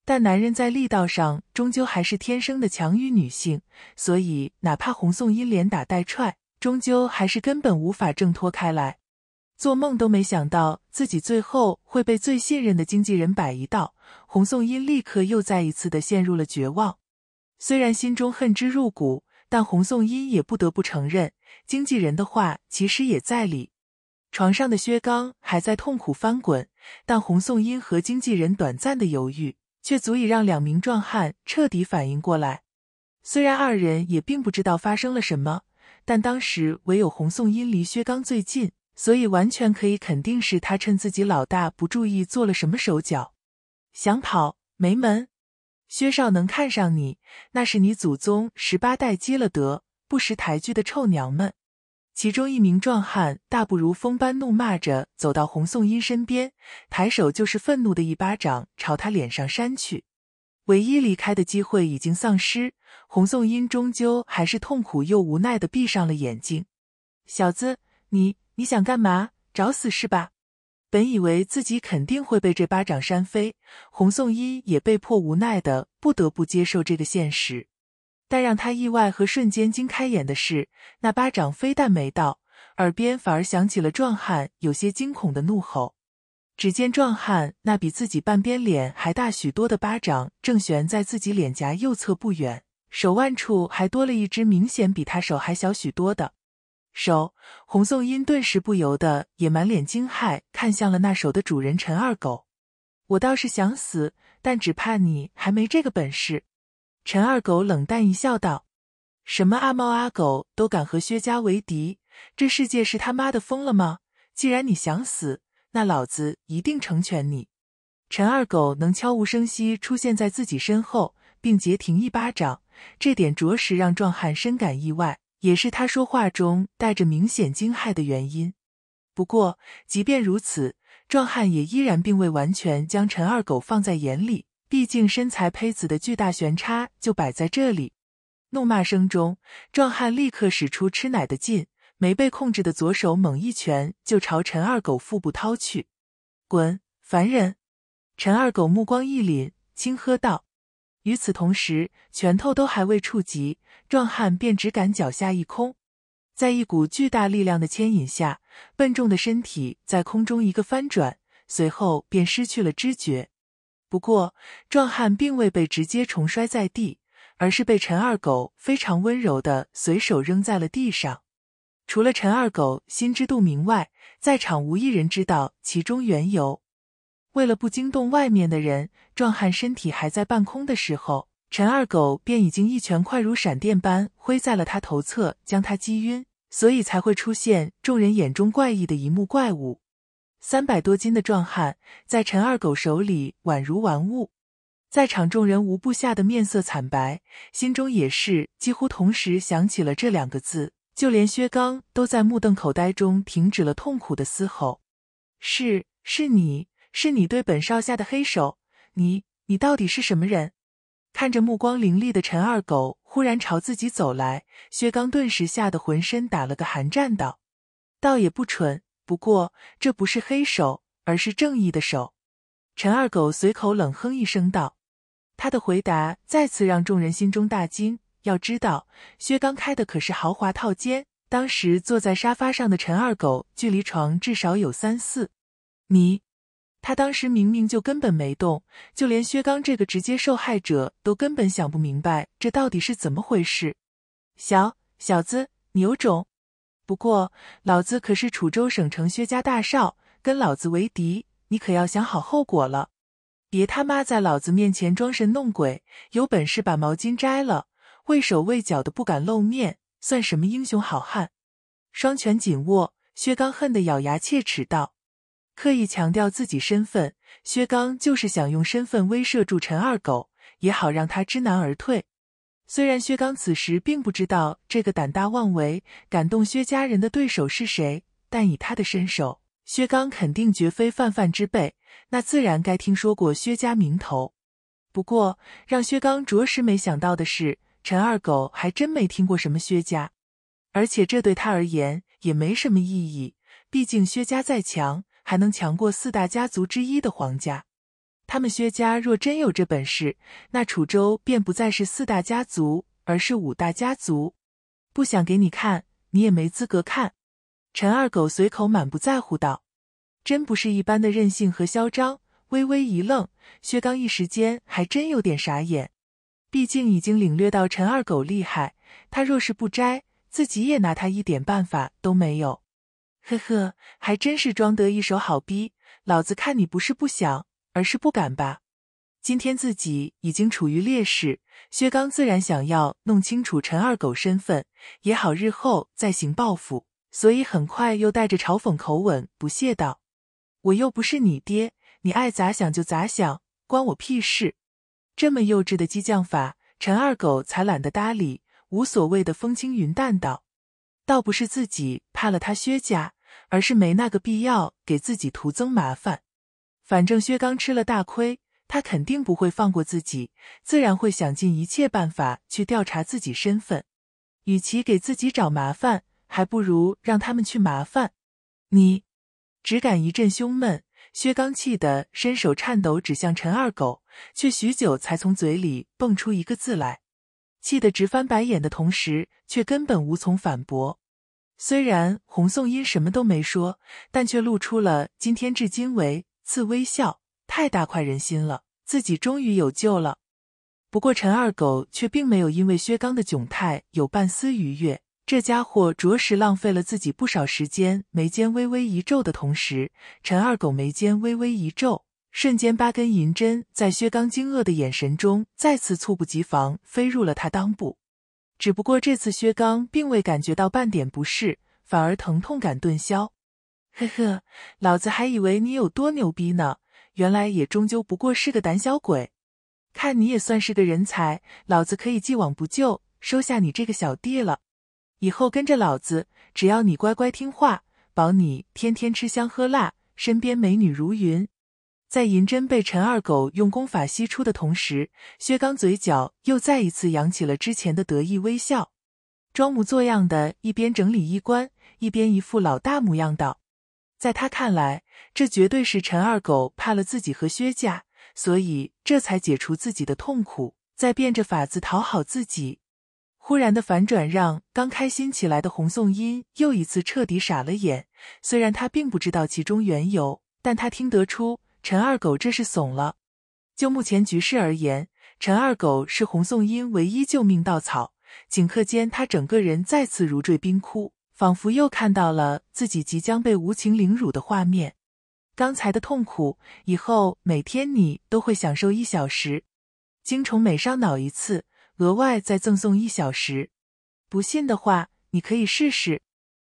但男人在力道上终究还是天生的强于女性，所以哪怕洪颂英连打带踹，终究还是根本无法挣脱开来。做梦都没想到自己最后会被最信任的经纪人摆一道。洪颂英立刻又再一次的陷入了绝望。虽然心中恨之入骨，但洪颂英也不得不承认，经纪人的话其实也在理。床上的薛刚还在痛苦翻滚，但洪颂英和经纪人短暂的犹豫，却足以让两名壮汉彻底反应过来。虽然二人也并不知道发生了什么，但当时唯有洪颂英离薛刚最近，所以完全可以肯定是他趁自己老大不注意做了什么手脚。想跑没门！薛少能看上你，那是你祖宗十八代积了德。不识抬举的臭娘们！其中一名壮汉大不如风般怒骂着，走到红颂英身边，抬手就是愤怒的一巴掌朝他脸上扇去。唯一离开的机会已经丧失，红颂英终究还是痛苦又无奈的闭上了眼睛。小子，你你想干嘛？找死是吧？本以为自己肯定会被这巴掌扇飞，洪颂一也被迫无奈的不得不接受这个现实。但让他意外和瞬间惊开眼的是，那巴掌非但没到，耳边反而响起了壮汉有些惊恐的怒吼。只见壮汉那比自己半边脸还大许多的巴掌正悬在自己脸颊右侧不远，手腕处还多了一只明显比他手还小许多的。手洪颂音顿时不由得也满脸惊骇，看向了那手的主人陈二狗。我倒是想死，但只怕你还没这个本事。陈二狗冷淡一笑道：“什么阿猫阿狗都敢和薛家为敌，这世界是他妈的疯了吗？既然你想死，那老子一定成全你。”陈二狗能悄无声息出现在自己身后，并截停一巴掌，这点着实让壮汉深感意外。也是他说话中带着明显惊骇的原因。不过，即便如此，壮汉也依然并未完全将陈二狗放在眼里。毕竟身材胚子的巨大悬差就摆在这里。怒骂声中，壮汉立刻使出吃奶的劲，没被控制的左手猛一拳就朝陈二狗腹部掏去。“滚，烦人！”陈二狗目光一凛，轻喝道。与此同时，拳头都还未触及，壮汉便只感脚下一空，在一股巨大力量的牵引下，笨重的身体在空中一个翻转，随后便失去了知觉。不过，壮汉并未被直接重摔在地，而是被陈二狗非常温柔地随手扔在了地上。除了陈二狗心知肚明外，在场无一人知道其中缘由。为了不惊动外面的人，壮汉身体还在半空的时候，陈二狗便已经一拳快如闪电般挥在了他头侧，将他击晕，所以才会出现众人眼中怪异的一幕。怪物，三百多斤的壮汉在陈二狗手里宛如玩物，在场众人无不吓得面色惨白，心中也是几乎同时想起了这两个字。就连薛刚都在目瞪口呆中停止了痛苦的嘶吼：“是，是你。”是你对本少下的黑手？你你到底是什么人？看着目光凌厉的陈二狗忽然朝自己走来，薛刚顿时吓得浑身打了个寒战，道：“倒也不蠢，不过这不是黑手，而是正义的手。”陈二狗随口冷哼一声道：“他的回答再次让众人心中大惊。要知道，薛刚开的可是豪华套间，当时坐在沙发上的陈二狗距离床至少有三四。”你。他当时明明就根本没动，就连薛刚这个直接受害者都根本想不明白这到底是怎么回事。小小子，你有种！不过老子可是楚州省城薛家大少，跟老子为敌，你可要想好后果了。别他妈在老子面前装神弄鬼，有本事把毛巾摘了，畏手畏脚的不敢露面，算什么英雄好汉？双拳紧握，薛刚恨得咬牙切齿道。刻意强调自己身份，薛刚就是想用身份威慑住陈二狗，也好让他知难而退。虽然薛刚此时并不知道这个胆大妄为、敢动薛家人的对手是谁，但以他的身手，薛刚肯定绝非泛泛之辈，那自然该听说过薛家名头。不过，让薛刚着实没想到的是，陈二狗还真没听过什么薛家，而且这对他而言也没什么意义，毕竟薛家再强。还能强过四大家族之一的皇家？他们薛家若真有这本事，那楚州便不再是四大家族，而是五大家族。不想给你看，你也没资格看。陈二狗随口满不在乎道：“真不是一般的任性，和嚣张。”微微一愣，薛刚一时间还真有点傻眼。毕竟已经领略到陈二狗厉害，他若是不摘，自己也拿他一点办法都没有。呵呵，还真是装得一手好逼！老子看你不是不想，而是不敢吧？今天自己已经处于劣势，薛刚自然想要弄清楚陈二狗身份，也好日后再行报复。所以很快又带着嘲讽口吻不屑道：“我又不是你爹，你爱咋想就咋想，关我屁事！”这么幼稚的激将法，陈二狗才懒得搭理，无所谓的风轻云淡道：“倒不是自己怕了他薛家。”而是没那个必要给自己徒增麻烦。反正薛刚吃了大亏，他肯定不会放过自己，自然会想尽一切办法去调查自己身份。与其给自己找麻烦，还不如让他们去麻烦你。只感一阵胸闷，薛刚气得伸手颤抖，指向陈二狗，却许久才从嘴里蹦出一个字来，气得直翻白眼的同时，却根本无从反驳。虽然洪颂英什么都没说，但却露出了今天至今为次微笑，太大快人心了，自己终于有救了。不过陈二狗却并没有因为薛刚的窘态有半丝愉悦，这家伙着实浪费了自己不少时间。眉间微微一皱的同时，陈二狗眉间微微一皱，瞬间八根银针在薛刚惊愕的眼神中再次猝不及防飞入了他裆部。只不过这次薛刚并未感觉到半点不适，反而疼痛感顿消。呵呵，老子还以为你有多牛逼呢，原来也终究不过是个胆小鬼。看你也算是个人才，老子可以既往不咎，收下你这个小弟了。以后跟着老子，只要你乖乖听话，保你天天吃香喝辣，身边美女如云。在银针被陈二狗用功法吸出的同时，薛刚嘴角又再一次扬起了之前的得意微笑，装模作样的一边整理衣冠，一边一副老大模样道：“在他看来，这绝对是陈二狗怕了自己和薛家，所以这才解除自己的痛苦，再变着法子讨好自己。”忽然的反转让刚开心起来的洪颂音又一次彻底傻了眼。虽然他并不知道其中缘由，但他听得出。陈二狗这是怂了。就目前局势而言，陈二狗是洪颂音唯一救命稻草。顷刻间，他整个人再次如坠冰窟，仿佛又看到了自己即将被无情凌辱的画面。刚才的痛苦，以后每天你都会享受一小时。精虫每上脑一次，额外再赠送一小时。不信的话，你可以试试。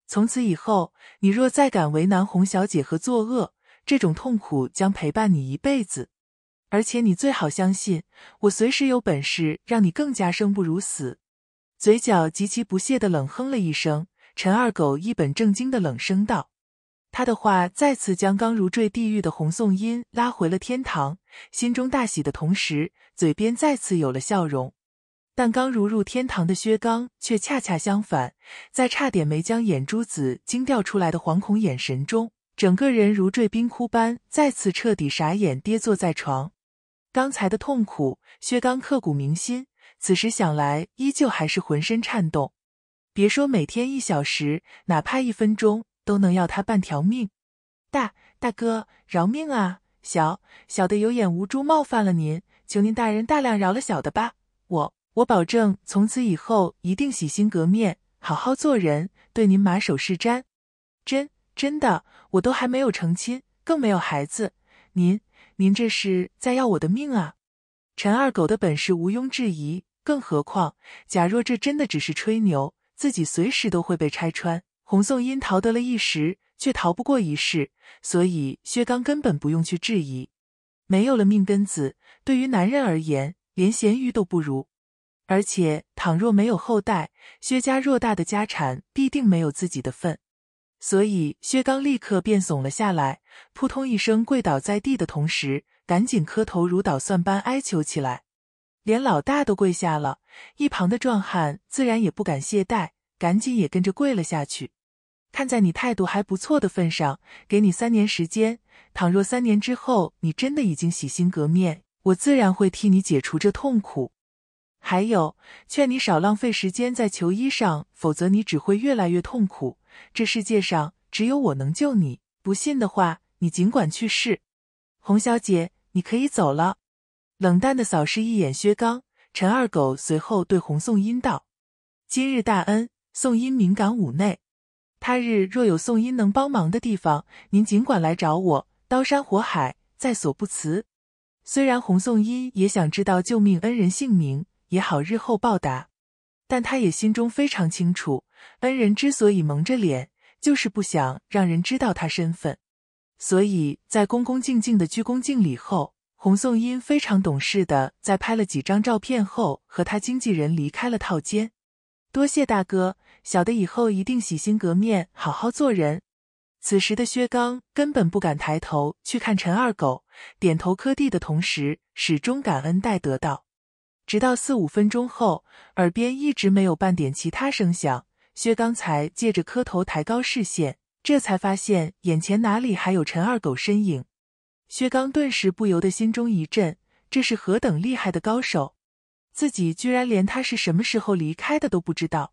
从此以后，你若再敢为难洪小姐和作恶。这种痛苦将陪伴你一辈子，而且你最好相信，我随时有本事让你更加生不如死。嘴角极其不屑的冷哼了一声，陈二狗一本正经的冷声道。他的话再次将刚如坠地狱的洪颂音拉回了天堂，心中大喜的同时，嘴边再次有了笑容。但刚如入天堂的薛刚却恰恰相反，在差点没将眼珠子惊掉出来的惶恐眼神中。整个人如坠冰窟般，再次彻底傻眼，跌坐在床。刚才的痛苦，薛刚刻骨铭心，此时想来，依旧还是浑身颤动。别说每天一小时，哪怕一分钟，都能要他半条命。大大哥，饶命啊！小小的有眼无珠，冒犯了您，求您大人大量，饶了小的吧。我我保证，从此以后一定洗心革面，好好做人，对您马首是瞻。真。真的，我都还没有成亲，更没有孩子。您，您这是在要我的命啊！陈二狗的本事毋庸置疑，更何况，假若这真的只是吹牛，自己随时都会被拆穿。洪颂因逃得了一时，却逃不过一世，所以薛刚根本不用去质疑。没有了命根子，对于男人而言，连咸鱼都不如。而且，倘若没有后代，薛家偌大的家产必定没有自己的份。所以，薛刚立刻便怂了下来，扑通一声跪倒在地的同时，赶紧磕头如捣蒜般哀求起来。连老大都跪下了，一旁的壮汉自然也不敢懈怠，赶紧也跟着跪了下去。看在你态度还不错的份上，给你三年时间。倘若三年之后你真的已经洗心革面，我自然会替你解除这痛苦。还有，劝你少浪费时间在求医上，否则你只会越来越痛苦。这世界上只有我能救你，不信的话，你尽管去试。洪小姐，你可以走了。冷淡的扫视一眼薛刚、陈二狗，随后对洪颂音道：“今日大恩，宋音敏感五内。他日若有宋音能帮忙的地方，您尽管来找我，刀山火海在所不辞。”虽然洪颂音也想知道救命恩人姓名。也好，日后报答。但他也心中非常清楚，恩人之所以蒙着脸，就是不想让人知道他身份。所以在恭恭敬敬的鞠躬敬礼后，洪颂英非常懂事的在拍了几张照片后，和他经纪人离开了套间。多谢大哥，小的以后一定洗心革面，好好做人。此时的薛刚根本不敢抬头去看陈二狗，点头磕地的同时，始终感恩戴德道。直到四五分钟后，耳边一直没有半点其他声响，薛刚才借着磕头抬高视线，这才发现眼前哪里还有陈二狗身影。薛刚顿时不由得心中一震，这是何等厉害的高手，自己居然连他是什么时候离开的都不知道。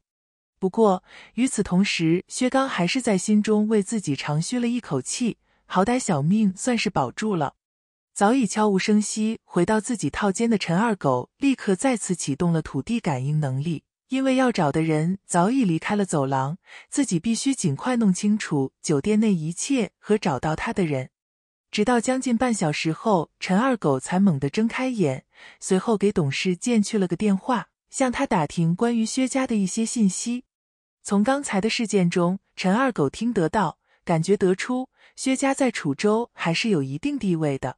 不过与此同时，薛刚还是在心中为自己长吁了一口气，好歹小命算是保住了。早已悄无声息回到自己套间的陈二狗，立刻再次启动了土地感应能力。因为要找的人早已离开了走廊，自己必须尽快弄清楚酒店内一切和找到他的人。直到将近半小时后，陈二狗才猛地睁开眼，随后给董世建去了个电话，向他打听关于薛家的一些信息。从刚才的事件中，陈二狗听得到，感觉得出，薛家在楚州还是有一定地位的。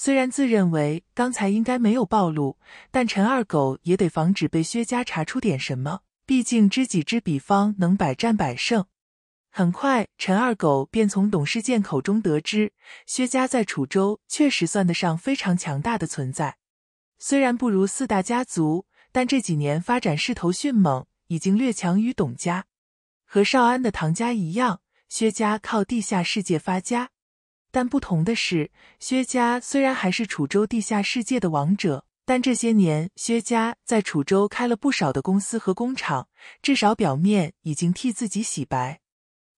虽然自认为刚才应该没有暴露，但陈二狗也得防止被薛家查出点什么。毕竟知己知彼，方能百战百胜。很快，陈二狗便从董世健口中得知，薛家在楚州确实算得上非常强大的存在。虽然不如四大家族，但这几年发展势头迅猛，已经略强于董家。和少安的唐家一样，薛家靠地下世界发家。但不同的是，薛家虽然还是楚州地下世界的王者，但这些年薛家在楚州开了不少的公司和工厂，至少表面已经替自己洗白。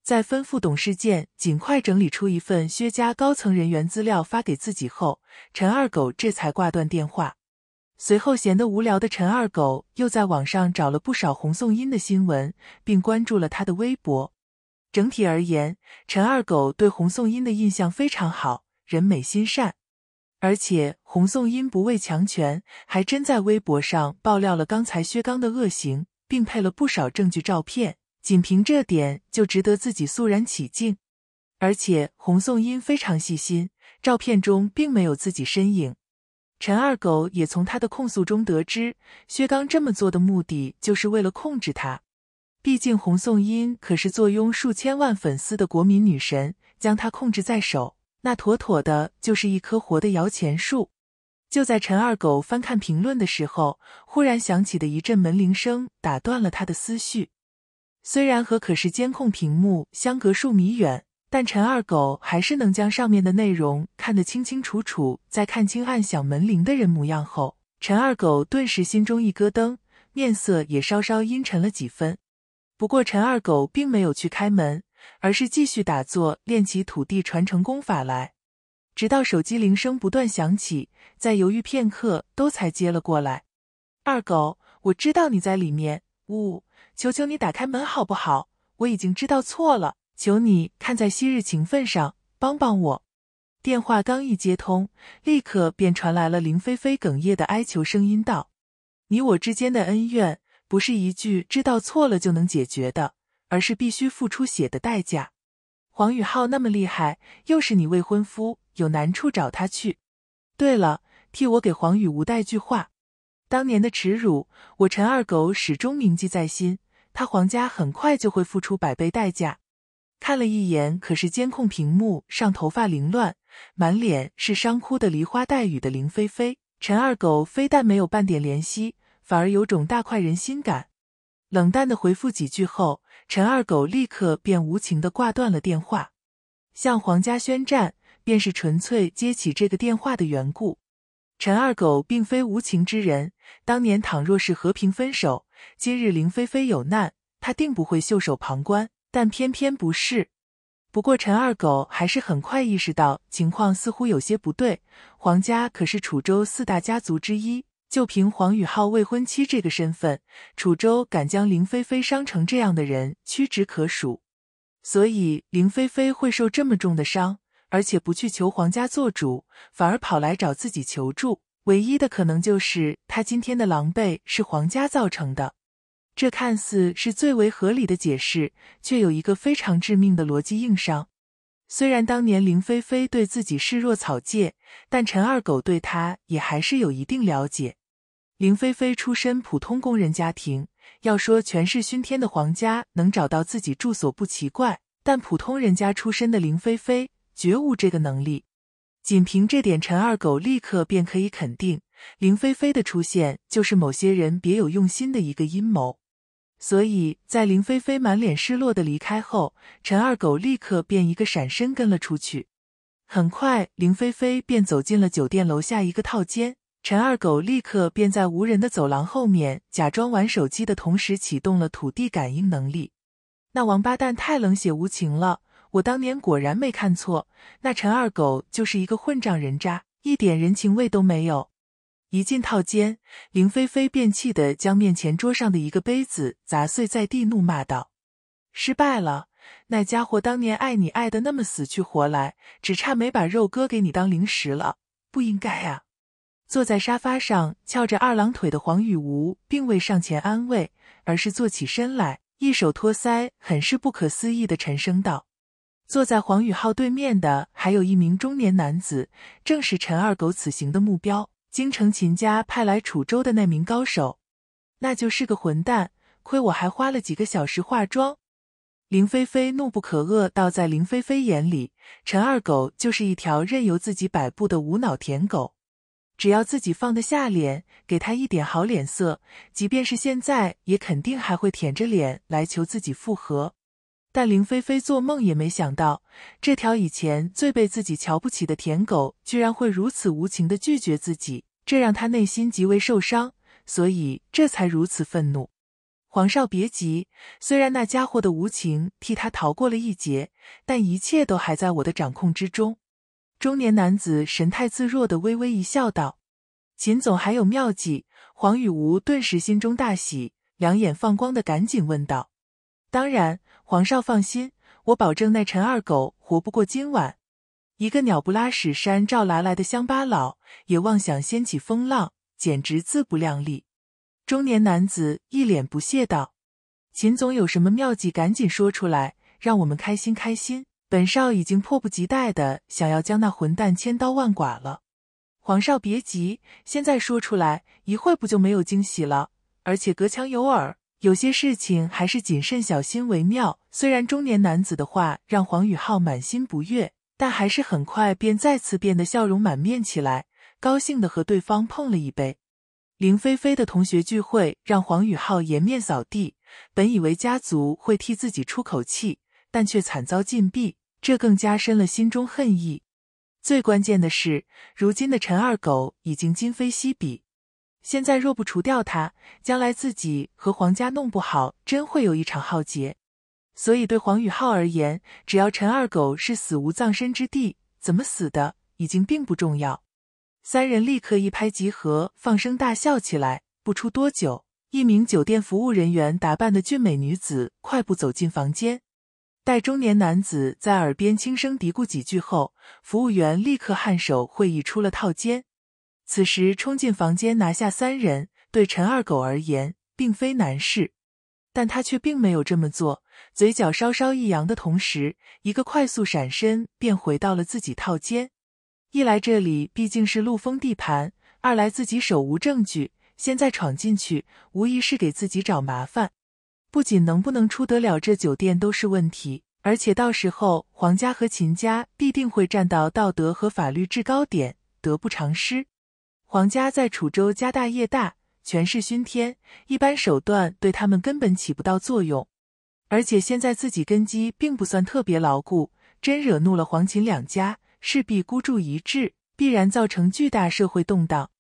在吩咐董事健尽快整理出一份薛家高层人员资料发给自己后，陈二狗这才挂断电话。随后，闲得无聊的陈二狗又在网上找了不少红颂音的新闻，并关注了他的微博。整体而言，陈二狗对洪颂音的印象非常好，人美心善。而且洪颂音不畏强权，还真在微博上爆料了刚才薛刚的恶行，并配了不少证据照片。仅凭这点就值得自己肃然起敬。而且洪颂音非常细心，照片中并没有自己身影。陈二狗也从他的控诉中得知，薛刚这么做的目的就是为了控制他。毕竟，洪颂音可是坐拥数千万粉丝的国民女神，将她控制在手，那妥妥的就是一棵活的摇钱树。就在陈二狗翻看评论的时候，忽然响起的一阵门铃声打断了他的思绪。虽然和可视监控屏幕相隔数米远，但陈二狗还是能将上面的内容看得清清楚楚。在看清按响门铃的人模样后，陈二狗顿时心中一咯噔，面色也稍稍阴沉了几分。不过陈二狗并没有去开门，而是继续打坐练起土地传承功法来，直到手机铃声不断响起，在犹豫片刻都才接了过来。二狗，我知道你在里面，呜，求求你打开门好不好？我已经知道错了，求你看在昔日情分上帮帮我。电话刚一接通，立刻便传来了林菲菲哽咽的哀求声音道：“你我之间的恩怨。”不是一句知道错了就能解决的，而是必须付出血的代价。黄宇浩那么厉害，又是你未婚夫，有难处找他去。对了，替我给黄宇吴带句话，当年的耻辱，我陈二狗始终铭记在心。他黄家很快就会付出百倍代价。看了一眼，可是监控屏幕上头发凌乱、满脸是伤、哭的梨花带雨的林菲菲，陈二狗非但没有半点怜惜。反而有种大快人心感，冷淡的回复几句后，陈二狗立刻便无情的挂断了电话，向黄家宣战，便是纯粹接起这个电话的缘故。陈二狗并非无情之人，当年倘若是和平分手，今日林菲菲有难，他定不会袖手旁观，但偏偏不是。不过陈二狗还是很快意识到情况似乎有些不对，黄家可是楚州四大家族之一。就凭黄宇浩未婚妻这个身份，楚州敢将林菲菲伤成这样的人屈指可数。所以林菲菲会受这么重的伤，而且不去求黄家做主，反而跑来找自己求助，唯一的可能就是他今天的狼狈是黄家造成的。这看似是最为合理的解释，却有一个非常致命的逻辑硬伤。虽然当年林菲菲对自己视若草芥，但陈二狗对他也还是有一定了解。林菲菲出身普通工人家庭。要说权势熏天的皇家能找到自己住所不奇怪，但普通人家出身的林菲菲绝无这个能力。仅凭这点，陈二狗立刻便可以肯定，林菲菲的出现就是某些人别有用心的一个阴谋。所以在林菲菲满脸失落的离开后，陈二狗立刻便一个闪身跟了出去。很快，林菲菲便走进了酒店楼下一个套间。陈二狗立刻便在无人的走廊后面假装玩手机的同时启动了土地感应能力。那王八蛋太冷血无情了！我当年果然没看错，那陈二狗就是一个混账人渣，一点人情味都没有。一进套间，林菲菲便气得将面前桌上的一个杯子砸碎在地，怒骂道：“失败了！那家伙当年爱你爱的那么死去活来，只差没把肉割给你当零食了！不应该啊！”坐在沙发上翘着二郎腿的黄雨吾并未上前安慰，而是坐起身来，一手托腮，很是不可思议的沉声道：“坐在黄宇浩对面的还有一名中年男子，正是陈二狗此行的目标——京城秦家派来楚州的那名高手。那就是个混蛋，亏我还花了几个小时化妆。”林菲菲怒不可遏，到在林菲菲眼里，陈二狗就是一条任由自己摆布的无脑舔狗。只要自己放得下脸，给他一点好脸色，即便是现在，也肯定还会舔着脸来求自己复合。但林菲菲做梦也没想到，这条以前最被自己瞧不起的舔狗，居然会如此无情地拒绝自己，这让她内心极为受伤，所以这才如此愤怒。黄少，别急，虽然那家伙的无情替他逃过了一劫，但一切都还在我的掌控之中。中年男子神态自若的微微一笑，道：“秦总还有妙计？”黄雨吴顿时心中大喜，两眼放光的赶紧问道：“当然，皇上放心，我保证那陈二狗活不过今晚。一个鸟不拉屎山照来来的乡巴佬，也妄想掀起风浪，简直自不量力。”中年男子一脸不屑道：“秦总有什么妙计，赶紧说出来，让我们开心开心。”本少已经迫不及待的想要将那混蛋千刀万剐了，黄少别急，现在说出来，一会不就没有惊喜了？而且隔墙有耳，有些事情还是谨慎小心为妙。虽然中年男子的话让黄宇浩满心不悦，但还是很快便再次变得笑容满面起来，高兴的和对方碰了一杯。林菲菲的同学聚会让黄宇浩颜面扫地，本以为家族会替自己出口气，但却惨遭禁闭。这更加深了心中恨意。最关键的是，如今的陈二狗已经今非昔比。现在若不除掉他，将来自己和黄家弄不好真会有一场浩劫。所以对黄宇浩而言，只要陈二狗是死无葬身之地，怎么死的已经并不重要。三人立刻一拍即合，放声大笑起来。不出多久，一名酒店服务人员打扮的俊美女子快步走进房间。待中年男子在耳边轻声嘀咕几句后，服务员立刻颔首，会议出了套间。此时冲进房间拿下三人，对陈二狗而言并非难事，但他却并没有这么做，嘴角稍稍一扬的同时，一个快速闪身便回到了自己套间。一来这里毕竟是陆枫地盘，二来自己手无证据，现在闯进去无疑是给自己找麻烦。不仅能不能出得了这酒店都是问题，而且到时候黄家和秦家必定会占到道德和法律制高点，得不偿失。黄家在楚州家大业大，权势熏天，一般手段对他们根本起不到作用。而且现在自己根基并不算特别牢固，真惹怒了黄秦两家，势必孤注一掷，必然造成巨大社会动荡。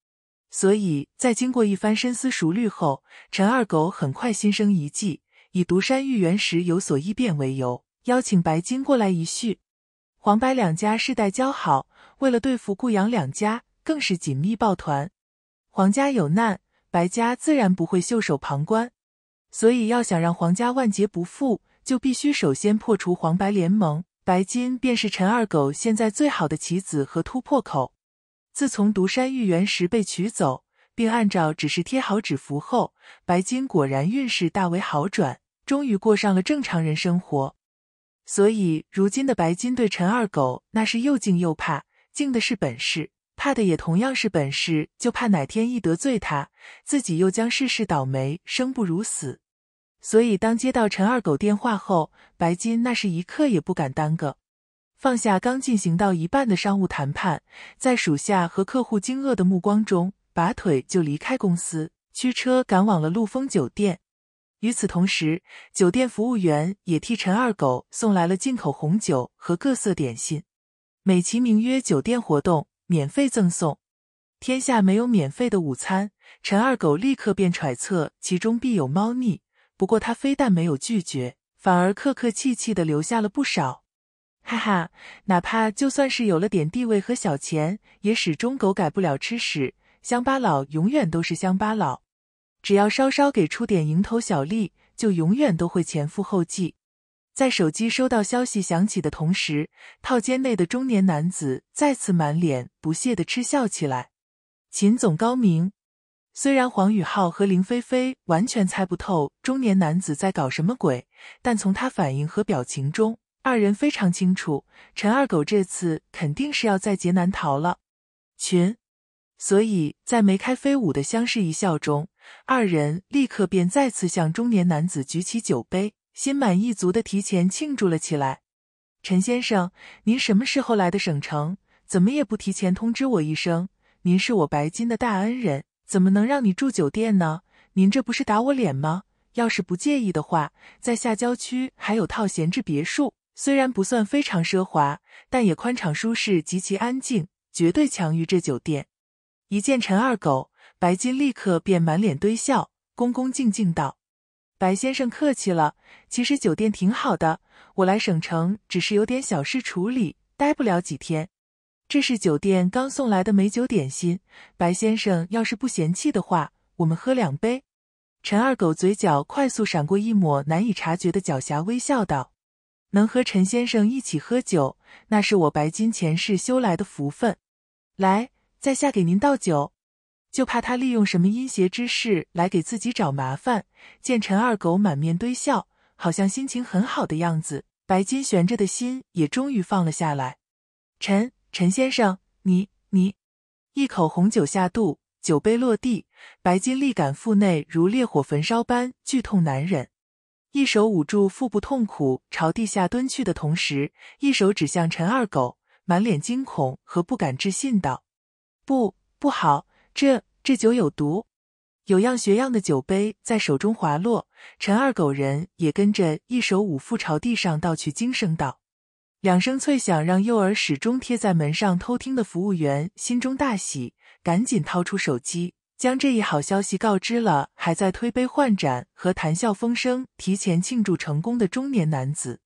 所以在经过一番深思熟虑后，陈二狗很快心生一计，以独山玉原石有所异变为由，邀请白金过来一叙。黄白两家世代交好，为了对付顾杨两家，更是紧密抱团。黄家有难，白家自然不会袖手旁观。所以要想让黄家万劫不复，就必须首先破除黄白联盟。白金便是陈二狗现在最好的棋子和突破口。自从独山玉原石被取走，并按照指示贴好纸符后，白金果然运势大为好转，终于过上了正常人生活。所以，如今的白金对陈二狗那是又敬又怕，敬的是本事，怕的也同样是本事，就怕哪天一得罪他，自己又将事事倒霉，生不如死。所以，当接到陈二狗电话后，白金那是一刻也不敢耽搁。放下刚进行到一半的商务谈判，在属下和客户惊愕的目光中，拔腿就离开公司，驱车赶往了陆丰酒店。与此同时，酒店服务员也替陈二狗送来了进口红酒和各色点心，美其名曰酒店活动，免费赠送。天下没有免费的午餐，陈二狗立刻便揣测其中必有猫腻。不过他非但没有拒绝，反而客客气气的留下了不少。哈哈，哪怕就算是有了点地位和小钱，也始终狗改不了吃屎。乡巴佬永远都是乡巴佬，只要稍稍给出点蝇头小利，就永远都会前赴后继。在手机收到消息响起的同时，套间内的中年男子再次满脸不屑的嗤笑起来。秦总高明，虽然黄宇浩和林菲菲完全猜不透中年男子在搞什么鬼，但从他反应和表情中。二人非常清楚，陈二狗这次肯定是要在劫难逃了。群，所以在梅开飞舞的相视一笑中，二人立刻便再次向中年男子举起酒杯，心满意足的提前庆祝了起来。陈先生，您什么时候来的省城？怎么也不提前通知我一声？您是我白金的大恩人，怎么能让你住酒店呢？您这不是打我脸吗？要是不介意的话，在下郊区还有套闲置别墅。虽然不算非常奢华，但也宽敞舒适，极其安静，绝对强于这酒店。一见陈二狗，白金立刻便满脸堆笑，恭恭敬敬道：“白先生客气了，其实酒店挺好的。我来省城只是有点小事处理，待不了几天。这是酒店刚送来的美酒点心，白先生要是不嫌弃的话，我们喝两杯。”陈二狗嘴角快速闪过一抹难以察觉的狡黠，微笑道。能和陈先生一起喝酒，那是我白金前世修来的福分。来，在下给您倒酒。就怕他利用什么阴邪之事来给自己找麻烦。见陈二狗满面堆笑，好像心情很好的样子，白金悬着的心也终于放了下来。陈陈先生，你你……一口红酒下肚，酒杯落地，白金立感腹内如烈火焚烧般剧痛难忍。一手捂住腹部痛苦朝地下蹲去的同时，一手指向陈二狗，满脸惊恐和不敢置信道：“不，不好，这这酒有毒！”有样学样的酒杯在手中滑落，陈二狗人也跟着一手捂腹朝地上倒去，惊声道：“两声脆响，让幼儿始终贴在门上偷听的服务员心中大喜，赶紧掏出手机。”将这一好消息告知了还在推杯换盏和谈笑风生提前庆祝成功的中年男子。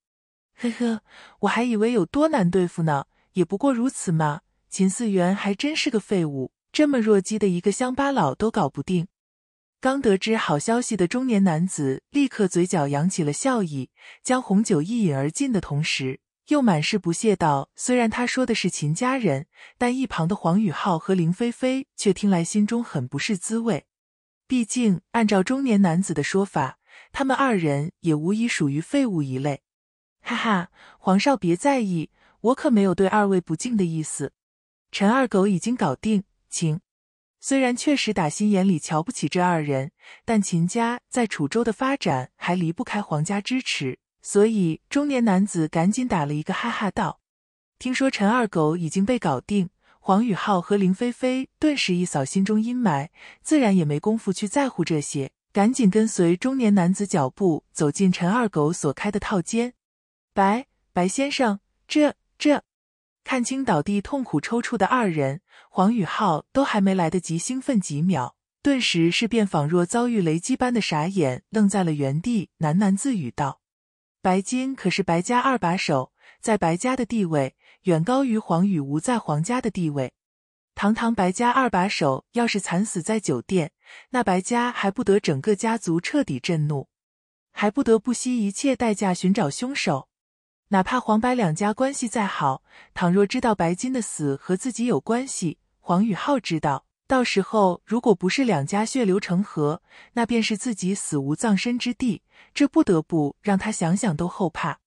呵呵，我还以为有多难对付呢，也不过如此嘛。秦嗣元还真是个废物，这么弱鸡的一个乡巴佬都搞不定。刚得知好消息的中年男子立刻嘴角扬起了笑意，将红酒一饮而尽的同时。又满是不屑道：“虽然他说的是秦家人，但一旁的黄宇浩和林菲菲却听来心中很不是滋味。毕竟按照中年男子的说法，他们二人也无疑属于废物一类。”哈哈，黄少别在意，我可没有对二位不敬的意思。陈二狗已经搞定，请。虽然确实打心眼里瞧不起这二人，但秦家在楚州的发展还离不开黄家支持。所以，中年男子赶紧打了一个哈哈，道：“听说陈二狗已经被搞定。”黄宇浩和林菲菲顿时一扫心中阴霾，自然也没工夫去在乎这些，赶紧跟随中年男子脚步走进陈二狗所开的套间。白白先生，这这……看清倒地痛苦抽搐的二人，黄宇浩都还没来得及兴奋几秒，顿时是便仿若遭遇雷击般的傻眼，愣在了原地，喃喃自语道。白金可是白家二把手，在白家的地位远高于黄宇无在黄家的地位。堂堂白家二把手，要是惨死在酒店，那白家还不得整个家族彻底震怒，还不得不惜一切代价寻找凶手？哪怕黄白两家关系再好，倘若知道白金的死和自己有关系，黄宇浩知道。到时候，如果不是两家血流成河，那便是自己死无葬身之地。这不得不让他想想都后怕。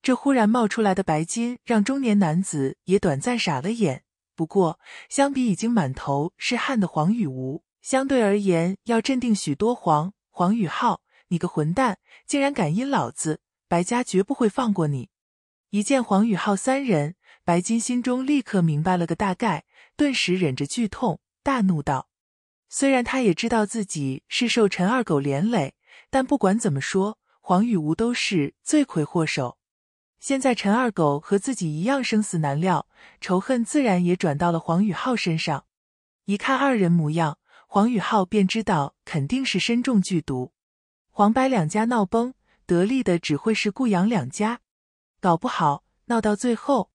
这忽然冒出来的白金，让中年男子也短暂傻了眼。不过，相比已经满头是汗的黄雨吴，相对而言要镇定许多。黄黄宇浩，你个混蛋，竟然敢阴老子！白家绝不会放过你！一见黄宇浩三人，白金心中立刻明白了个大概，顿时忍着剧痛。大怒道：“虽然他也知道自己是受陈二狗连累，但不管怎么说，黄雨吴都是罪魁祸首。现在陈二狗和自己一样生死难料，仇恨自然也转到了黄宇浩身上。一看二人模样，黄宇浩便知道肯定是身中剧毒。黄白两家闹崩，得利的只会是顾杨两家，搞不好闹到最后，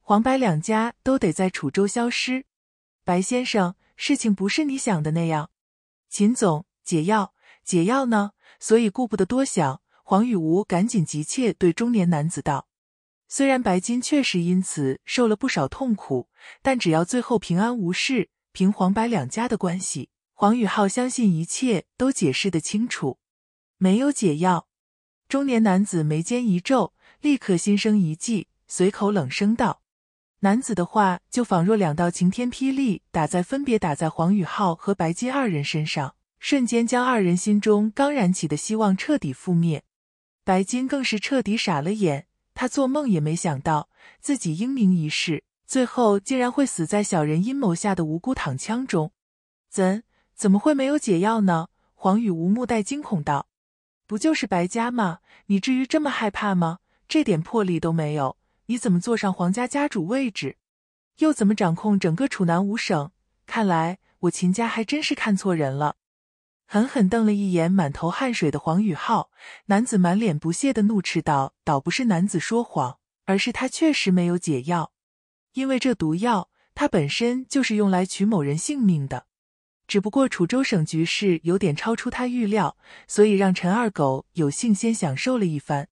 黄白两家都得在楚州消失。白先生。”事情不是你想的那样，秦总，解药，解药呢？所以顾不得多想，黄雨吴赶紧急切对中年男子道：“虽然白金确实因此受了不少痛苦，但只要最后平安无事，凭黄白两家的关系，黄宇浩相信一切都解释得清楚。”没有解药，中年男子眉间一皱，立刻心生一计，随口冷声道。男子的话就仿若两道晴天霹雳，打在分别打在黄宇浩和白金二人身上，瞬间将二人心中刚燃起的希望彻底覆灭。白金更是彻底傻了眼，他做梦也没想到自己英明一世，最后竟然会死在小人阴谋下的无辜躺枪中。怎怎么会没有解药呢？黄宇无目带惊恐道：“不就是白家吗？你至于这么害怕吗？这点魄力都没有。”你怎么坐上皇家家主位置，又怎么掌控整个楚南五省？看来我秦家还真是看错人了。狠狠瞪了一眼满头汗水的黄宇浩，男子满脸不屑的怒斥道：“倒不是男子说谎，而是他确实没有解药。因为这毒药，它本身就是用来取某人性命的。只不过楚州省局势有点超出他预料，所以让陈二狗有幸先享受了一番。”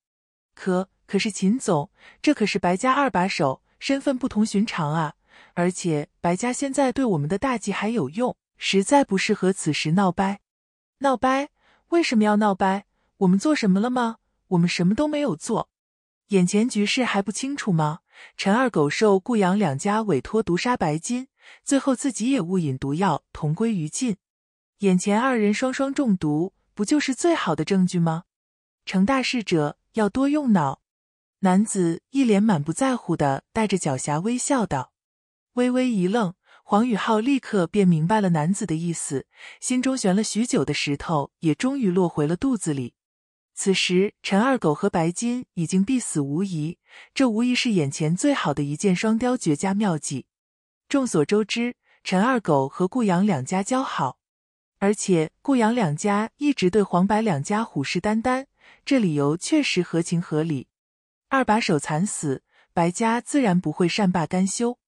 可。可是秦总，这可是白家二把手，身份不同寻常啊！而且白家现在对我们的大计还有用，实在不适合此时闹掰。闹掰？为什么要闹掰？我们做什么了吗？我们什么都没有做。眼前局势还不清楚吗？陈二狗受顾阳两家委托毒杀白金，最后自己也误饮毒药，同归于尽。眼前二人双双中毒，不就是最好的证据吗？成大事者要多用脑。男子一脸满不在乎的带着狡黠微笑道：“微微一愣，黄宇浩立刻便明白了男子的意思，心中悬了许久的石头也终于落回了肚子里。此时，陈二狗和白金已经必死无疑，这无疑是眼前最好的一箭双雕绝佳妙计。众所周知，陈二狗和顾阳两家交好，而且顾阳两家一直对黄白两家虎视眈眈，这理由确实合情合理。”二把手惨死，白家自然不会善罢甘休，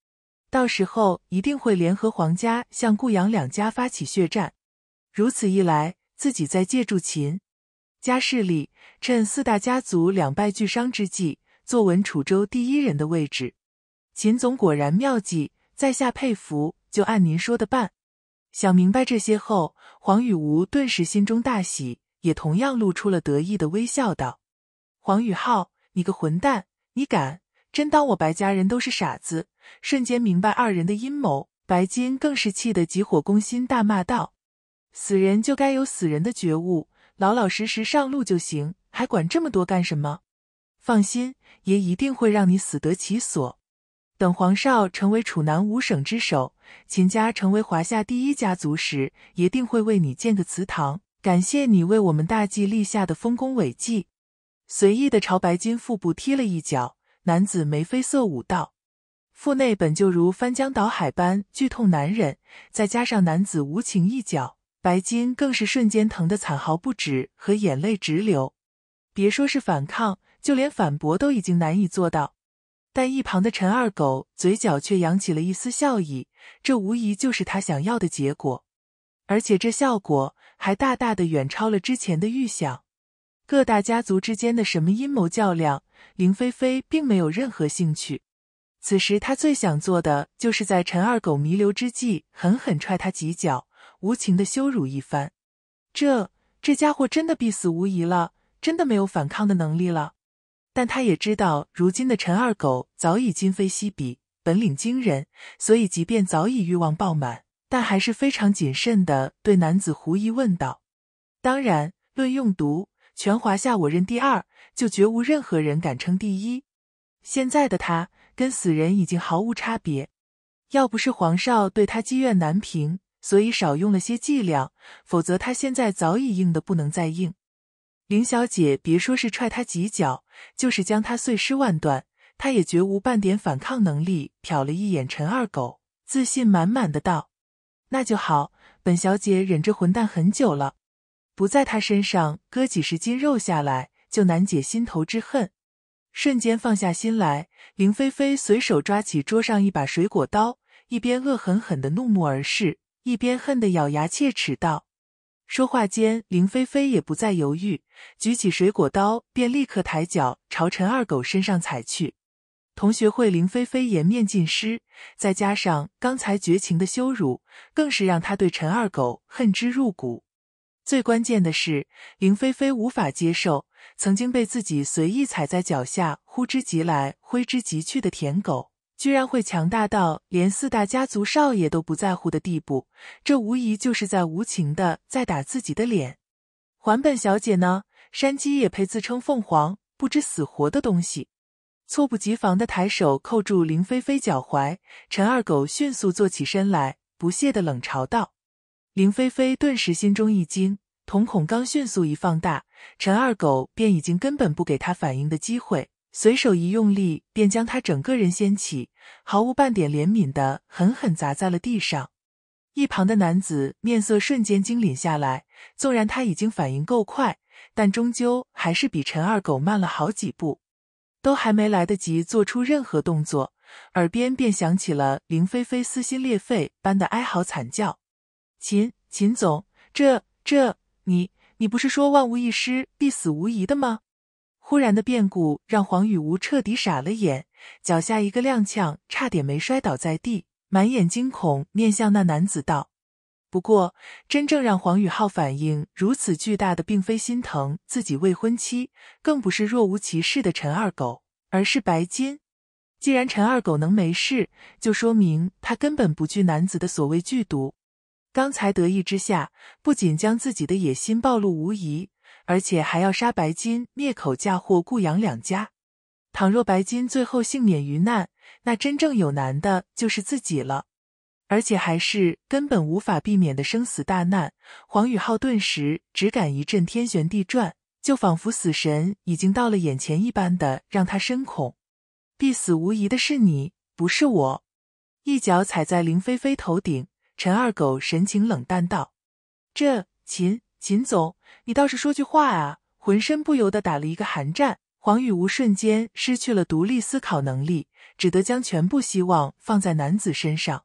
到时候一定会联合黄家向顾杨两家发起血战。如此一来，自己再借助秦家势力，趁四大家族两败俱伤之际，坐稳楚州第一人的位置。秦总果然妙计，在下佩服。就按您说的办。想明白这些后，黄雨吴顿时心中大喜，也同样露出了得意的微笑道：“黄宇浩。”你个混蛋！你敢！真当我白家人都是傻子？瞬间明白二人的阴谋，白金更是气得急火攻心，大骂道：“死人就该有死人的觉悟，老老实实上路就行，还管这么多干什么？”放心，爷一定会让你死得其所。等黄少成为楚南五省之首，秦家成为华夏第一家族时，爷定会为你建个祠堂，感谢你为我们大晋立下的丰功伟绩。随意的朝白金腹部踢了一脚，男子眉飞色舞道：“腹内本就如翻江倒海般剧痛难忍，再加上男子无情一脚，白金更是瞬间疼得惨嚎不止和眼泪直流。别说是反抗，就连反驳都已经难以做到。”但一旁的陈二狗嘴角却扬起了一丝笑意，这无疑就是他想要的结果，而且这效果还大大的远超了之前的预想。各大家族之间的什么阴谋较量，林菲菲并没有任何兴趣。此时她最想做的，就是在陈二狗弥留之际狠狠踹他几脚，无情的羞辱一番。这这家伙真的必死无疑了，真的没有反抗的能力了。但他也知道，如今的陈二狗早已今非昔比，本领惊人，所以即便早已欲望爆满，但还是非常谨慎的对男子狐疑问道：“当然，论用毒。”全华夏我认第二，就绝无任何人敢称第一。现在的他跟死人已经毫无差别，要不是黄少对他积怨难平，所以少用了些伎俩，否则他现在早已硬的不能再硬。林小姐，别说是踹他几脚，就是将他碎尸万段，他也绝无半点反抗能力。瞟了一眼陈二狗，自信满满的道：“那就好，本小姐忍这混蛋很久了。”不在他身上割几十斤肉下来，就难解心头之恨。瞬间放下心来，林菲菲随手抓起桌上一把水果刀，一边恶狠狠的怒目而视，一边恨得咬牙切齿道：“说话间，林菲菲也不再犹豫，举起水果刀便立刻抬脚朝陈二狗身上踩去。”同学会，林菲菲颜面尽失，再加上刚才绝情的羞辱，更是让她对陈二狗恨之入骨。最关键的是，林菲菲无法接受曾经被自己随意踩在脚下，呼之即来，挥之即去的舔狗，居然会强大到连四大家族少爷都不在乎的地步。这无疑就是在无情的在打自己的脸。环本小姐呢？山鸡也配自称凤凰？不知死活的东西！猝不及防的抬手扣住林菲菲脚踝，陈二狗迅速坐起身来，不屑的冷嘲道。林菲菲顿时心中一惊，瞳孔刚迅速一放大，陈二狗便已经根本不给她反应的机会，随手一用力，便将她整个人掀起，毫无半点怜悯的狠狠砸在了地上。一旁的男子面色瞬间惊凛下来，纵然他已经反应够快，但终究还是比陈二狗慢了好几步，都还没来得及做出任何动作，耳边便响起了林菲菲撕心裂肺般的哀嚎惨叫。秦秦总，这这，你你不是说万无一失、必死无疑的吗？忽然的变故让黄雨无彻底傻了眼，脚下一个踉跄，差点没摔倒在地，满眼惊恐，面向那男子道：“不过，真正让黄宇浩反应如此巨大的，并非心疼自己未婚妻，更不是若无其事的陈二狗，而是白金。既然陈二狗能没事，就说明他根本不惧男子的所谓剧毒。”刚才得意之下，不仅将自己的野心暴露无遗，而且还要杀白金灭口，嫁祸顾阳两家。倘若白金最后幸免于难，那真正有难的就是自己了，而且还是根本无法避免的生死大难。黄宇浩顿时只感一阵天旋地转，就仿佛死神已经到了眼前一般的让他深恐。必死无疑的是你，不是我。一脚踩在林菲菲头顶。陈二狗神情冷淡道：“这秦秦总，你倒是说句话啊！”浑身不由得打了一个寒战。黄雨无瞬间失去了独立思考能力，只得将全部希望放在男子身上。